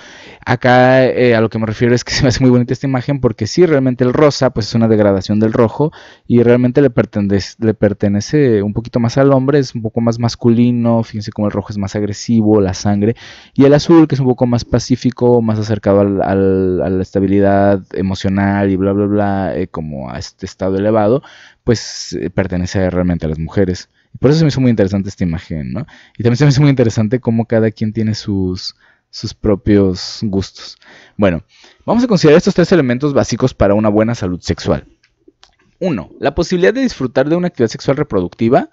acá eh, a lo que me refiero es que se me hace muy bonita esta imagen porque sí, realmente el rosa pues es una degradación del rojo y realmente le pertenece, le pertenece un poquito más al hombre, es un poco más masculino, fíjense como el rojo es más agresivo, la sangre, y el azul que es un poco más pacífico, más acercado al, a la estabilidad emocional y bla, bla, bla, eh, como a este estado elevado, pues eh, pertenece realmente a las mujeres. Por eso se me hizo muy interesante esta imagen, ¿no? Y también se me hizo muy interesante cómo cada quien tiene sus, propios gustos. Bueno, vamos a considerar estos tres elementos básicos para una buena salud sexual. Uno, La posibilidad de disfrutar de una actividad sexual reproductiva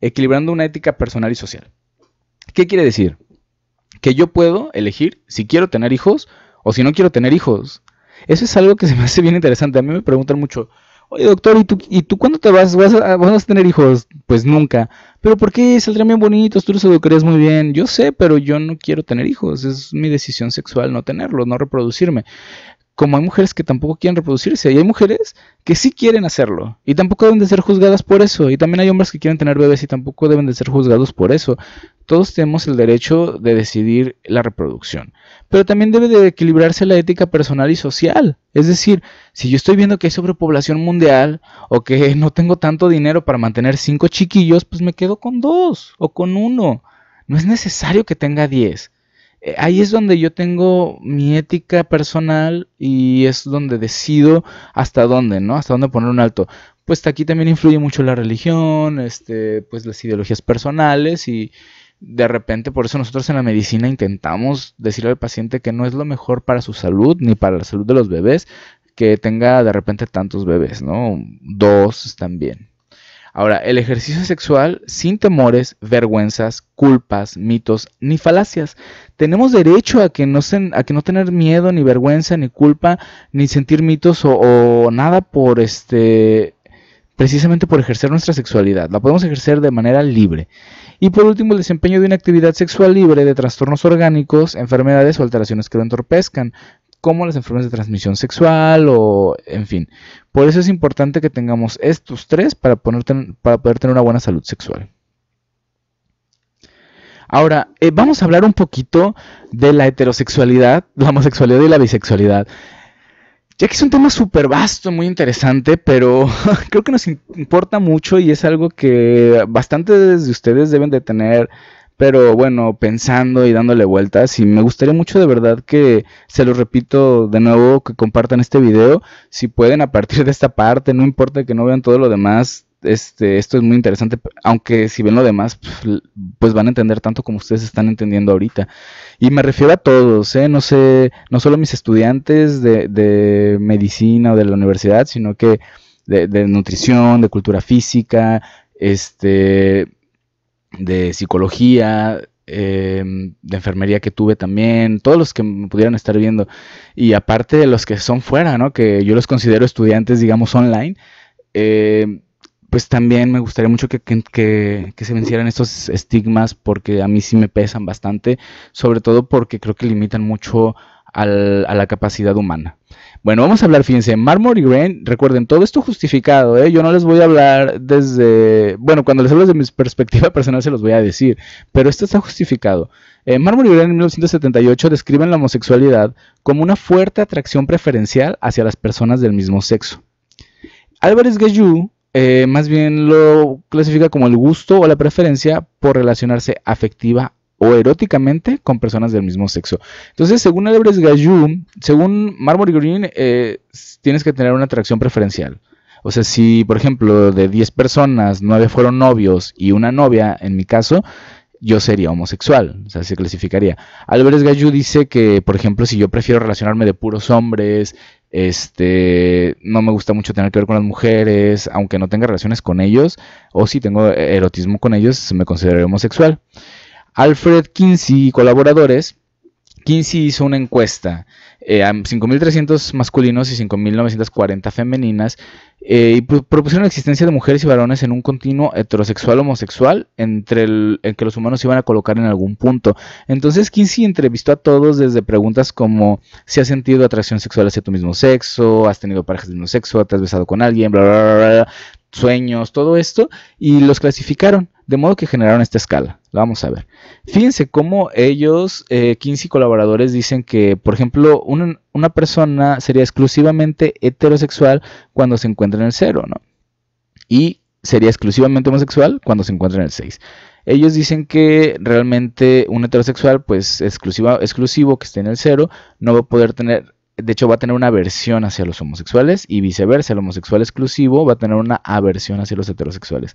equilibrando una ética personal y social. ¿Qué quiere decir? Que yo puedo elegir si quiero tener hijos o si no quiero tener hijos. Eso es algo que se me hace bien interesante. A mí me preguntan mucho, oye doctor, ¿y tú, ¿y tú cuándo te vas? ¿Vas a, ah, ¿Vas a tener hijos? Pues nunca. Pero ¿por qué saldrían bien bonitos? Tú los educarías muy bien. Yo sé, pero yo no quiero tener hijos. Es mi decisión sexual no tenerlos, no reproducirme como hay mujeres que tampoco quieren reproducirse, y hay mujeres que sí quieren hacerlo, y tampoco deben de ser juzgadas por eso, y también hay hombres que quieren tener bebés y tampoco deben de ser juzgados por eso. Todos tenemos el derecho de decidir la reproducción, pero también debe de equilibrarse la ética personal y social. Es decir, si yo estoy viendo que hay sobrepoblación mundial o que no tengo tanto dinero para mantener cinco chiquillos, pues me quedo con dos o con uno. No es necesario que tenga diez. Eh, ahí es donde yo tengo mi ética personal y es donde decido hasta dónde, ¿no? Hasta dónde poner un alto. Pues aquí también influye mucho la religión, este, pues las ideologías personales y de repente por eso nosotros en la medicina intentamos decirle al paciente que no es lo mejor para su salud ni para la salud de los bebés que tenga de repente tantos bebés, ¿no? Dos también. Ahora, el ejercicio sexual sin temores, vergüenzas, culpas, mitos ni falacias. Tenemos derecho a que no, a que no tener miedo, ni vergüenza, ni culpa, ni sentir mitos o, o nada por este precisamente por ejercer nuestra sexualidad. La podemos ejercer de manera libre. Y por último, el desempeño de una actividad sexual libre de trastornos orgánicos, enfermedades o alteraciones que lo entorpezcan, como las enfermedades de transmisión sexual o, en fin. Por eso es importante que tengamos estos tres para, poder tener una buena salud sexual. Ahora, eh, vamos a hablar un poquito de la heterosexualidad, la homosexualidad y la bisexualidad. Ya que es un tema súper vasto, muy interesante, pero creo que nos importa mucho y es algo que bastantes de ustedes deben de tener pero bueno, pensando y dándole vueltas, y me gustaría mucho de verdad que, se lo repito de nuevo, que compartan este video. Si pueden, a partir de esta parte, no importa que no vean todo lo demás, este, esto es muy interesante, aunque si ven lo demás, pues van a entender tanto como ustedes están entendiendo ahorita. Y me refiero a todos, ¿eh? no sé, no solo a mis estudiantes de, de, medicina o de la universidad, sino que de, de, nutrición, de cultura física, este, de psicología, em, de enfermería que tuve también, todos los que me pudieran estar viendo, y aparte de los que son fuera, ¿no? Que yo los considero estudiantes, digamos, online, em, pues también me gustaría mucho que, se vencieran estos estigmas porque a mí sí me pesan bastante, sobre todo porque creo que limitan mucho a la capacidad humana. Bueno, vamos a hablar, fíjense, Marmory Grain, recuerden, todo esto justificado, ¿eh? yo no les voy a hablar desde, bueno, cuando les hablo desde mi perspectiva personal se los voy a decir, pero esto está justificado. Eh, Marmory Grain en 1978 describen la homosexualidad como una fuerte atracción preferencial hacia las personas del mismo sexo. Álvarez Gayú eh, más bien lo clasifica como el gusto o la preferencia por relacionarse afectiva o eróticamente con personas del mismo sexo. Entonces, según Álvarez Gayu, según Marmory Green, eh, tienes que tener una atracción preferencial. O sea, si, por ejemplo, de 10 personas, 9 fueron novios y una novia, en mi caso, yo sería homosexual, o sea, se clasificaría. Álvarez Gallú dice que, por ejemplo, si yo prefiero relacionarme de puros hombres, este, no me gusta mucho tener que ver con las mujeres, aunque no tenga relaciones con ellos, o si tengo eh, erotismo con ellos, me consideraría homosexual. Alfred Kinsey y colaboradores, Kinsey hizo una encuesta eh, a 5.300 masculinos y 5.940 femeninas eh, y propusieron la existencia de mujeres y varones en un continuo heterosexual homosexual entre el en que los humanos se iban a colocar en algún punto. Entonces Kinsey entrevistó a todos desde preguntas como si has sentido atracción sexual hacia tu mismo sexo, has tenido parejas del mismo sexo, te has besado con alguien, bla sueños, todo esto, y los clasificaron. De modo que generaron esta escala. La vamos a ver. Fíjense cómo ellos, 15 eh, colaboradores, dicen que, por ejemplo, una persona sería exclusivamente heterosexual cuando se encuentra en el 0, ¿no? Y sería exclusivamente homosexual cuando se encuentra en el 6. Ellos dicen que realmente un heterosexual, pues exclusivo que esté en el 0, no va a poder tener de hecho va a tener una aversión hacia los homosexuales y viceversa, el homosexual exclusivo va a tener una aversión hacia los heterosexuales.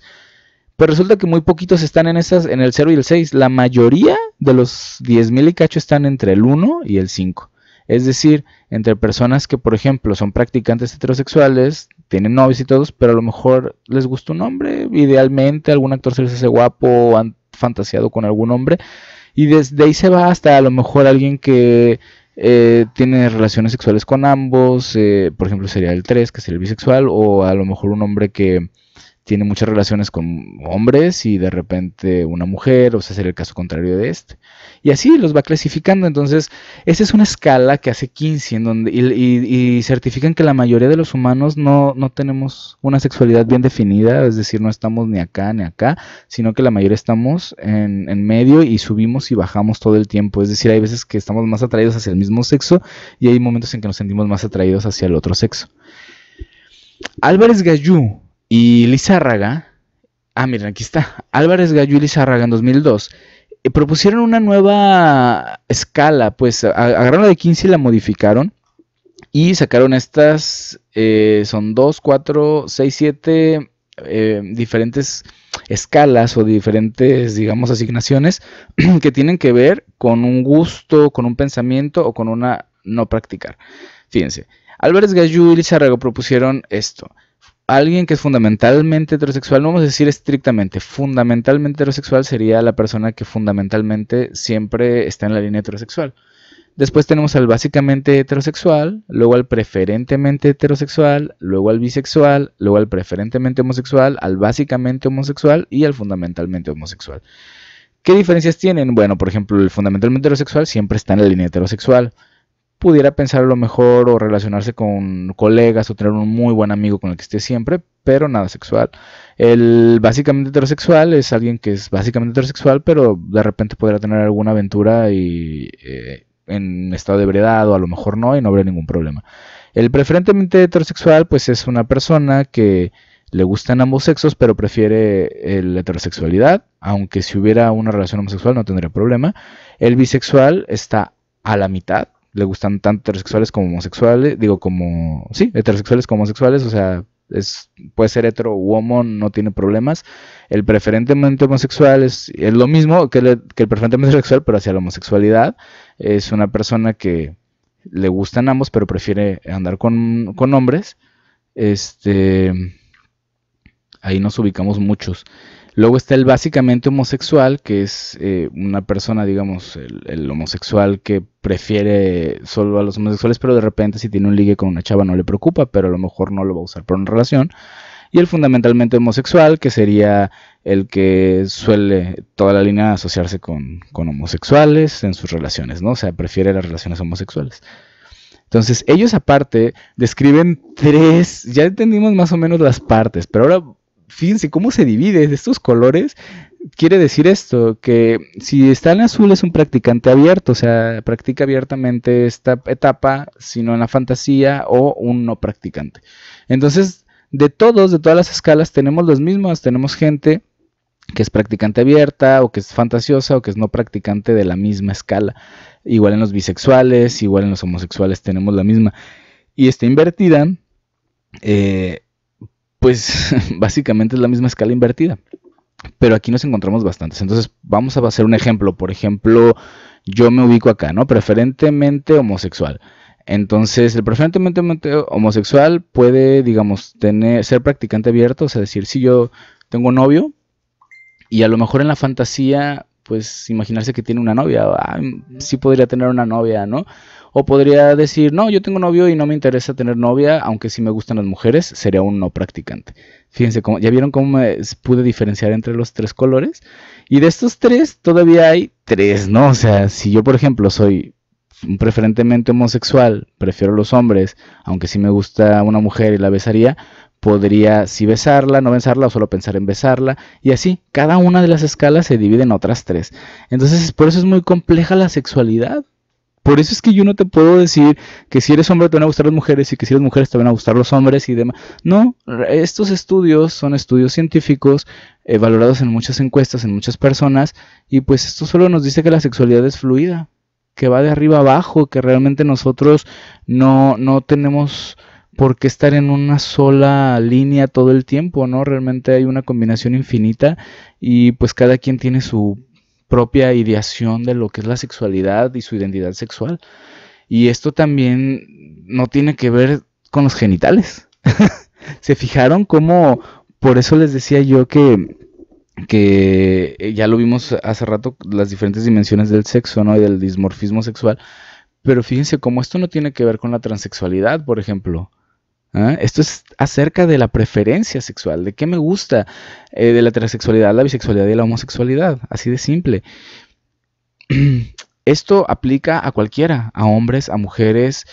Pero resulta que muy poquitos están en esas, en el 0 y el 6. La mayoría de los 10.000 y cacho están entre el 1 y el 5. Es decir, entre personas que, por ejemplo, son practicantes heterosexuales, tienen novios y todos, pero a lo mejor les gusta un hombre, idealmente algún actor se les hace guapo o han fantaseado con algún hombre. Y desde ahí se va hasta a lo mejor alguien que eh, tiene relaciones sexuales con ambos, eh, por ejemplo, sería el 3, que sería el bisexual, o a lo mejor un hombre que tiene muchas relaciones con hombres y de repente una mujer, o sea, sería el caso contrario de este. Y así los va clasificando. Entonces, esa es una escala que hace 15 en donde, y, certifican que la mayoría de los humanos no, tenemos una sexualidad bien definida, es decir, no estamos ni acá ni acá, sino que la mayoría estamos en, en medio y subimos y bajamos todo el tiempo. Es decir, hay veces que estamos más atraídos hacia el mismo sexo y hay momentos en que nos sentimos más atraídos hacia el otro sexo. Álvarez Gallú y Lizárraga, ah, miren, aquí está, Álvarez gallú y Lizárraga en 2002, eh, propusieron una nueva escala, pues agarraron la de 15 la modificaron y sacaron estas, eh, son 2, 4, 6, 7 diferentes escalas o diferentes, digamos, asignaciones que tienen que ver con un gusto, con un pensamiento o con una no practicar. Fíjense, Álvarez Gallú y Lizárraga propusieron esto alguien que es fundamentalmente heterosexual, no vamos a decir estrictamente, fundamentalmente heterosexual sería la persona que fundamentalmente siempre está en la línea heterosexual. Después tenemos al básicamente heterosexual, luego al preferentemente heterosexual, luego al bisexual, luego al preferentemente homosexual, al básicamente homosexual y al fundamentalmente homosexual. ¿Qué diferencias tienen? Bueno, por ejemplo, el fundamentalmente heterosexual siempre está en la línea heterosexual pudiera pensar a lo mejor o relacionarse con colegas o tener un muy buen amigo con el que esté siempre, pero nada sexual. El básicamente heterosexual es alguien que es básicamente heterosexual, pero de repente podrá tener alguna aventura y eh, en estado de ebriedad o a lo mejor no y no habrá ningún problema. El preferentemente heterosexual pues es una persona que le gustan ambos sexos, pero prefiere eh, la heterosexualidad, aunque si hubiera una relación homosexual no tendría problema. El bisexual está a la mitad, le gustan tanto heterosexuales como homosexuales, digo como, sí, heterosexuales como homosexuales, o sea, es, puede ser hetero u homo, no tiene problemas. El preferentemente homosexual es, lo mismo que, el preferentemente sexual, pero hacia la homosexualidad. Es una persona que le gustan ambos, pero prefiere andar con, con hombres. Este, ahí nos ubicamos muchos. Luego está el básicamente homosexual, que es eh, una persona, digamos, el, homosexual que prefiere solo a los homosexuales, pero de repente si tiene un ligue con una chava no le preocupa, pero a lo mejor no lo va a usar por una relación. Y el fundamentalmente homosexual, que sería el que suele toda la línea asociarse con, con homosexuales en sus relaciones, ¿no? O sea, prefiere las relaciones homosexuales. Entonces, ellos aparte describen tres, ya entendimos más o menos las partes, pero ahora fíjense cómo se divide de estos colores. Quiere decir esto, que si está en azul es un practicante abierto, o sea, practica abiertamente esta etapa, sino en la fantasía o un no practicante. Entonces, de todos, de todas las escalas, tenemos los mismos, tenemos gente que es practicante abierta o que es fantasiosa o que es no practicante de la misma escala. Igual en los bisexuales, igual en los homosexuales tenemos la misma. Y está invertida, eh, pues básicamente es la misma escala invertida. Pero aquí nos encontramos bastantes. Entonces, vamos a hacer un ejemplo. Por ejemplo, yo me ubico acá, ¿no? Preferentemente homosexual. Entonces, el preferentemente homosexual puede, digamos, tener, ser practicante abierto, o sea, decir, si sí, yo tengo novio y a lo mejor en la fantasía, pues imaginarse que tiene una novia, sí podría tener una novia, ¿no? O podría decir, no, yo tengo novio y no me interesa tener novia, aunque sí me gustan las mujeres, sería un no practicante. Fíjense, cómo, ya vieron cómo pude diferenciar entre los tres colores. Y de estos tres, todavía hay tres, ¿no? O sea, si yo, por ejemplo, soy preferentemente homosexual, prefiero los hombres, aunque sí me gusta una mujer y la besaría, podría si besarla, no besarla o solo pensar en besarla y así cada una de las escalas se divide en otras tres. Entonces por eso es muy compleja la sexualidad por eso es que yo no te puedo decir que si eres hombre te van a gustar las mujeres y que si eres mujeres te van a gustar los hombres y demás. No, estos estudios son estudios científicos eh, valorados en muchas encuestas, en muchas personas, y pues esto solo nos dice que la sexualidad es fluida, que va de arriba abajo, que realmente nosotros no, no tenemos por qué estar en una sola línea todo el tiempo, ¿no? Realmente hay una combinación infinita y pues cada quien tiene su propia ideación de lo que es la sexualidad y su identidad sexual. Y esto también no tiene que ver con los genitales. ¿Se fijaron cómo, por eso les decía yo que, que eh, ya lo vimos hace rato, las diferentes dimensiones del sexo, ¿no? Y del dismorfismo sexual. Pero fíjense cómo esto no tiene que ver con la transexualidad, por ejemplo. ¿Ah? Esto es acerca de la preferencia sexual, de qué me gusta eh, de la transexualidad, la bisexualidad y la homosexualidad, así de simple. Esto aplica a cualquiera, a hombres, a mujeres.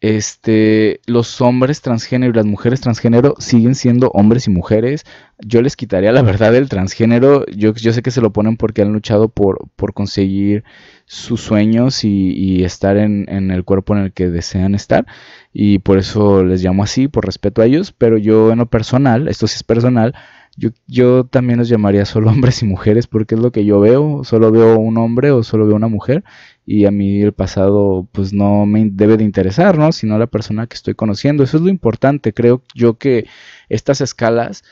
Este, los hombres transgénero y las mujeres transgénero siguen siendo hombres y mujeres. Yo les quitaría la verdad del transgénero. Yo, yo sé que se lo ponen porque han luchado por, por conseguir sus sueños y, estar en, el cuerpo en el que desean estar. Y por eso les llamo así, por respeto a ellos. Pero yo en lo personal, esto sí es personal, yo, yo también los llamaría solo hombres y mujeres porque es lo que yo veo. Solo veo un hombre o solo veo una mujer. Y a mí el pasado pues no me debe de interesar, ¿no? Sino la persona que estoy conociendo. Eso es lo importante. Creo yo que estas escalas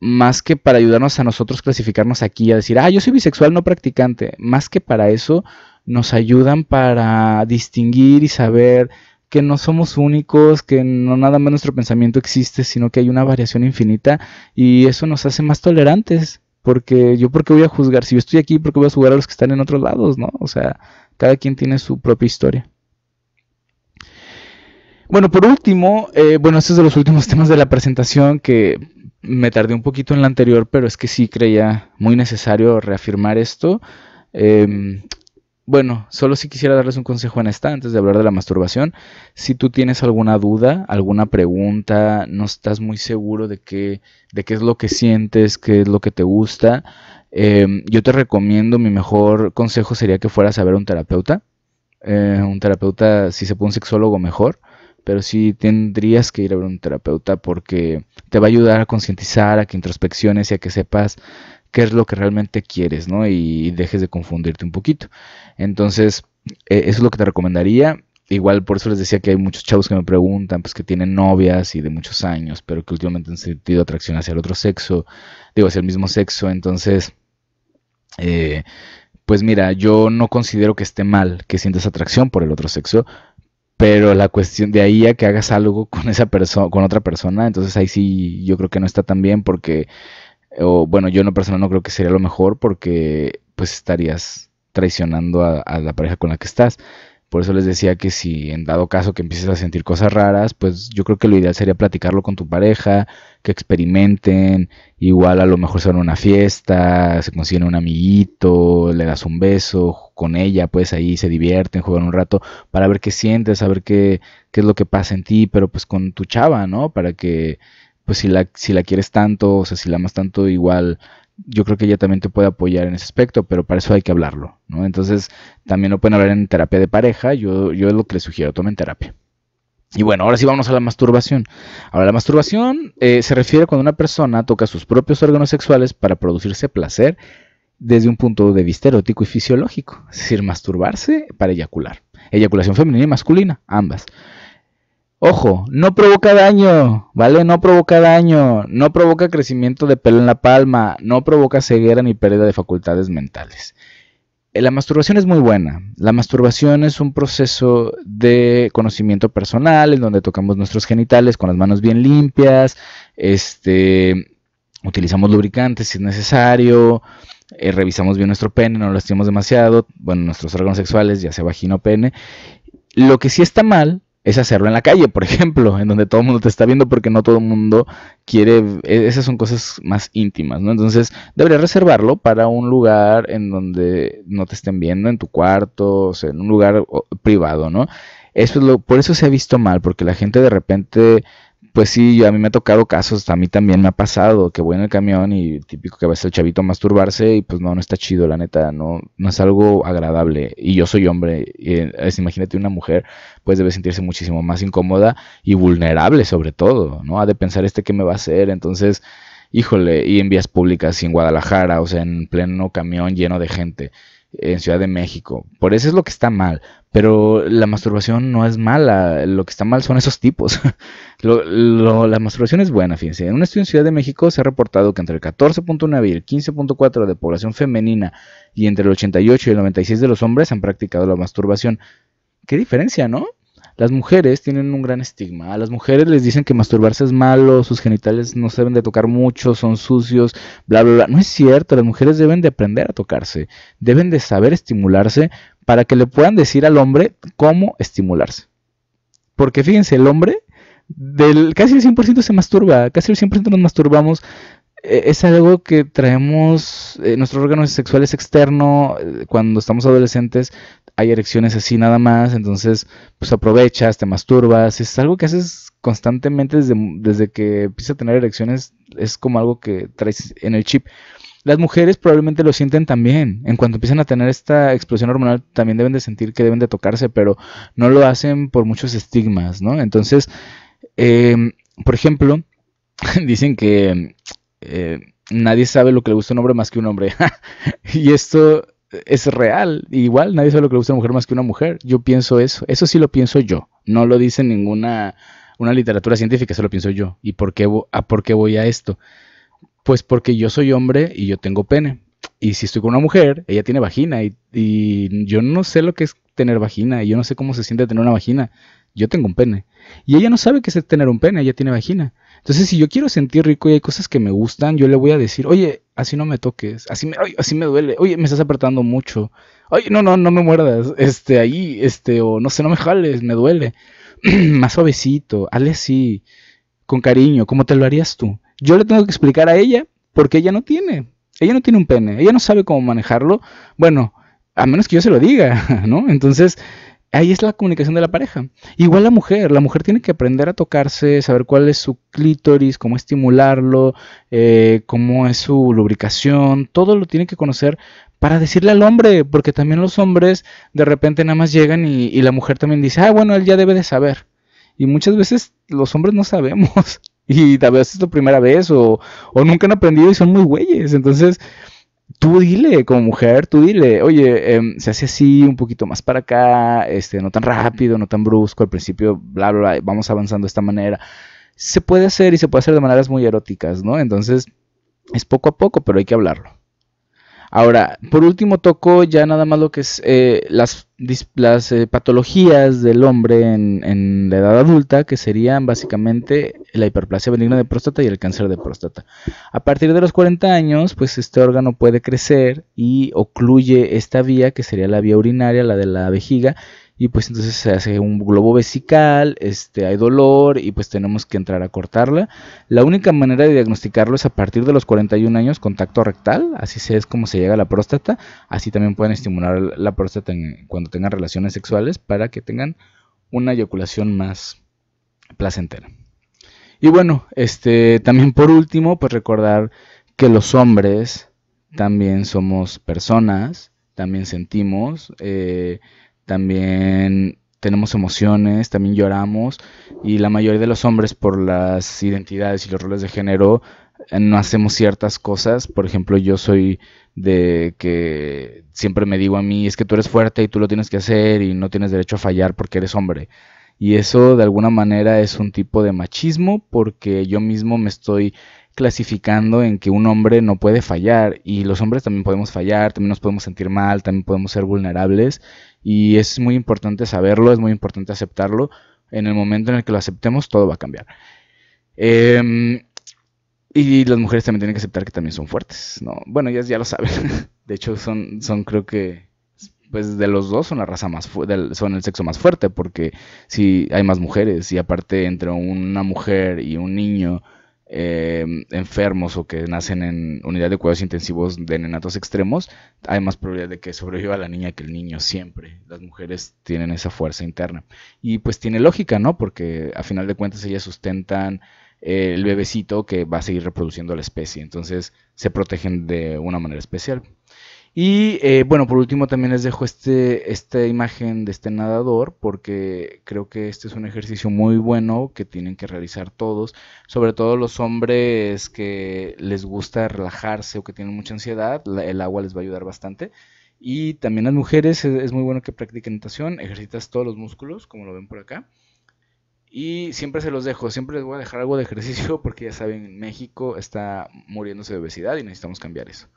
más que para ayudarnos a nosotros clasificarnos aquí, a decir, ah, yo soy bisexual no practicante, más que para eso, nos ayudan para distinguir y saber que no somos únicos, que no nada más nuestro pensamiento existe, sino que hay una variación infinita y eso nos hace más tolerantes, porque yo por qué voy a juzgar, si yo estoy aquí, ¿por qué voy a juzgar a los que están en otros lados, no? O sea, cada quien tiene su propia historia. Bueno, por último, eh, bueno, este es de los últimos temas de la presentación que me tardé un poquito en la anterior, pero es que sí creía muy necesario reafirmar esto. Em, bueno, solo si quisiera darles un consejo en esta antes de hablar de la masturbación. Si tú tienes alguna duda, alguna pregunta, no estás muy seguro de qué, de qué es lo que sientes, qué es lo que te gusta, em, yo te recomiendo, mi mejor consejo sería que fueras a ver a un terapeuta. Eh, un terapeuta, si se puede un sexólogo, mejor pero sí tendrías que ir a ver un terapeuta porque te va a ayudar a concientizar, a que introspecciones y a que sepas qué es lo que realmente quieres, ¿no? Y dejes de confundirte un poquito. Entonces, e, eso es lo que te recomendaría. Igual por eso les decía que hay muchos chavos que me preguntan, pues que tienen novias y de muchos años, pero que últimamente han sentido atracción hacia el otro sexo, digo, hacia el mismo sexo. Entonces, eh, pues mira, yo no considero que esté mal que sientas atracción por el otro sexo, pero la cuestión de ahí a que hagas algo con esa persona, con otra persona, entonces ahí sí yo creo que no está tan bien porque, o, bueno, yo en lo no creo que sería lo mejor porque pues estarías traicionando a la pareja con la que estás. Por eso les decía que si en dado caso que empieces a sentir cosas raras, pues yo creo que lo ideal sería platicarlo con tu pareja, que experimenten, igual a lo mejor se van a una fiesta, se consiguen un amiguito, le das un beso con ella, pues ahí se divierten, juegan un rato para ver qué sientes, saber qué, qué es lo que pasa en ti, pero pues con tu chava, ¿no? Para que pues si la, si la quieres tanto, o sea, si la amas tanto, igual yo creo que ella también te puede apoyar en ese aspecto, pero para eso hay que hablarlo, Entonces, también lo pueden hablar en terapia de pareja, yo, es lo que les sugiero, tomen terapia. Y bueno, ahora sí vamos a la masturbación. Ahora, la masturbación eh, se refiere cuando una persona toca sus propios órganos sexuales para producirse placer desde un punto de vista erótico y fisiológico, es decir, masturbarse para eyacular. Eyaculación femenina y masculina, ambas. Ojo, no provoca daño, ¿vale? No provoca daño, no provoca crecimiento de pelo en la palma, no provoca ceguera ni pérdida de facultades mentales. Eh, la masturbación es muy buena. La masturbación es un proceso de conocimiento personal en donde tocamos nuestros genitales con las manos bien limpias, este, utilizamos lubricantes si es necesario, eh, revisamos bien nuestro pene, no lo lastimamos demasiado, bueno, nuestros órganos sexuales, ya sea vagina o pene. Lo que sí está mal es hacerlo en la calle, por ejemplo, en donde todo el mundo te está viendo porque no todo el mundo quiere, e-, esas son cosas más íntimas, ¿no? Entonces deberías reservarlo para un lugar en donde no te estén viendo, en tu cuarto, o sea, en un lugar privado, ¿no? Eso es lo, por eso se ha visto mal, porque la gente de repente pues sí, a mí me ha tocado casos, a mí también me ha pasado que voy en el camión y típico que va el chavito masturbarse y pues no, no está chido, la neta, no, no es algo agradable. Y yo soy hombre, y, es, imagínate una mujer, pues debe sentirse muchísimo más incómoda y vulnerable sobre todo, ¿no? Ha de pensar este qué me va a hacer, entonces, híjole, y en vías públicas y en Guadalajara, o sea, en pleno camión lleno de gente en Ciudad de México. Por eso es lo que está mal. Pero la masturbación no es mala. Lo que está mal son esos tipos. la masturbación es buena, fíjense. En un estudio en Ciudad de México se ha reportado que entre el 14.1 y el 15.4 de población femenina y entre el 88 y el 96 de los hombres han practicado la masturbación. Qué diferencia, ¿no? Las mujeres tienen un gran estigma. A las mujeres les dicen que masturbarse es malo, sus genitales no se deben de tocar mucho, son sucios, bla, bla, bla. No es cierto, las mujeres deben de aprender a tocarse, deben de saber estimularse para que le puedan decir al hombre cómo estimularse. Porque fíjense, el hombre del casi el 100% se masturba, casi el 100% nos masturbamos. E, es algo que traemos, eh, nuestros órganos sexuales sexual eh, cuando estamos adolescentes hay erecciones así nada más, entonces pues aprovechas, te masturbas, es algo que haces constantemente desde, que empiezas a tener erecciones, es como algo que traes en el chip. Las mujeres probablemente lo sienten también, en cuanto empiezan a tener esta explosión hormonal también deben de sentir que deben de tocarse, pero no lo hacen por muchos estigmas, ¿no? Entonces, em, por ejemplo, dicen que... Eh, nadie sabe lo que le gusta a un hombre más que un hombre. y esto es real. Igual nadie sabe lo que le gusta a una mujer más que una mujer. Yo pienso eso. Eso sí lo pienso yo. No lo dice ninguna una literatura científica, eso lo pienso yo. ¿Y por qué, a por qué voy a esto? Pues porque yo soy hombre y yo tengo pene. Y si estoy con una mujer, ella tiene vagina. y yo no sé lo que es tener vagina. Y yo no sé cómo se siente tener una vagina. Yo tengo un pene. Y ella no sabe qué es tener un pene, ella tiene vagina. Entonces, si yo quiero sentir rico y hay cosas que me gustan, yo le voy a decir, oye, así no me toques, así me, así me duele, oye, me estás apretando mucho, oye, no, no, no me muerdas, este, ahí, este, o no sé, no me jales, me duele. Más suavecito, hazle así, con cariño, como te lo harías tú. Yo le tengo que explicar a ella porque ella no tiene, ella no tiene un pene, ella no sabe cómo manejarlo, bueno, a menos que yo se lo diga, ¿no? Entonces, ahí es la comunicación de la pareja. Igual la mujer, la mujer tiene que aprender a tocarse, saber cuál es su clítoris, cómo estimularlo, eh, cómo es su lubricación, todo lo tiene que conocer para decirle al hombre, porque también los hombres de repente nada más llegan y, la mujer también dice, ah, bueno, él ya debe de saber. Y muchas veces los hombres no sabemos. Y tal vez es tu primera vez o, o nunca han aprendido y son muy güeyes. Entonces, tú dile como mujer, tú dile, oye, em, se hace así, un poquito más para acá, este, no tan rápido, no tan brusco, al principio, bla, bla, bla, vamos avanzando de esta manera. Se puede hacer y se puede hacer de maneras muy eróticas, ¿no? Entonces, es poco a poco, pero hay que hablarlo. Ahora, por último toco ya nada más lo que es eh, las, eh, patologías del hombre en, la edad adulta, que serían básicamente la hiperplasia benigna de próstata y el cáncer de próstata. A partir de los 40 años, pues este órgano puede crecer y ocluye esta vía, que sería la vía urinaria, la de la vejiga, y pues entonces se hace un globo vesical, este, hay dolor y pues tenemos que entrar a cortarla. La única manera de diagnosticarlo es a partir de los 41 años contacto rectal, así es como se llega a la próstata, así también pueden estimular la próstata cuando tengan relaciones sexuales para que tengan una eyaculación más placentera. Y bueno, este, también por último, pues recordar que los hombres también somos personas, también sentimos, eh, también tenemos emociones, también lloramos y la mayoría de los hombres por las identidades y los roles de género eh, no hacemos ciertas cosas. Por ejemplo, yo soy de que siempre me digo a mí, es que tú eres fuerte y tú lo tienes que hacer y no tienes derecho a fallar porque eres hombre. Y eso de alguna manera es un tipo de machismo porque yo mismo me estoy clasificando en que un hombre no puede fallar y los hombres también podemos fallar, también nos podemos sentir mal, también podemos ser vulnerables y es muy importante saberlo, es muy importante aceptarlo. En el momento en el que lo aceptemos todo va a cambiar. Em, y las mujeres también tienen que aceptar que también son fuertes, ¿no? Bueno, ellas ya lo saben. De hecho, son, son creo que, pues de los dos son la raza más fuerte... son el sexo más fuerte, porque si hay más mujeres y aparte entre una mujer y un niño eh, enfermos o que nacen en unidad de cuidados intensivos de nenatos extremos, hay más probabilidad de que sobreviva la niña que el niño siempre. Las mujeres tienen esa fuerza interna. Y pues tiene lógica, ¿no? Porque a final de cuentas ellas sustentan eh, el bebecito que va a seguir reproduciendo la especie. Entonces se protegen de una manera especial. Y eh, bueno, por último también les dejo este, esta imagen de este nadador porque creo que este es un ejercicio muy bueno que tienen que realizar todos, sobre todo los hombres que les gusta relajarse o que tienen mucha ansiedad, el agua les va a ayudar bastante. Y también las mujeres es, es muy bueno que practiquen natación, ejercitas todos los músculos, como lo ven por acá. Y siempre se los dejo, siempre les voy a dejar algo de ejercicio porque ya saben, México está muriéndose de obesidad y necesitamos cambiar eso.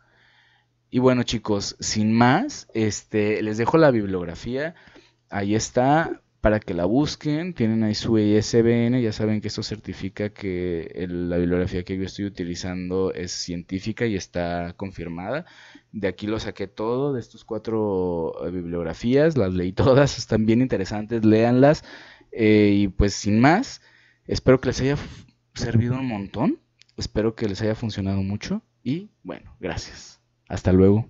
Y bueno, chicos, sin más, este, les dejo la bibliografía. Ahí está para que la busquen. Tienen ahí su ISBN. E ya saben que esto certifica que la bibliografía que yo estoy utilizando es científica y está confirmada. De aquí lo saqué todo, de estas cuatro eh, bibliografías. Las leí todas, están bien interesantes, léanlas. Eh, y pues sin más, espero que les haya servido un montón. Espero que les haya funcionado mucho. Y bueno, gracias. Hasta luego.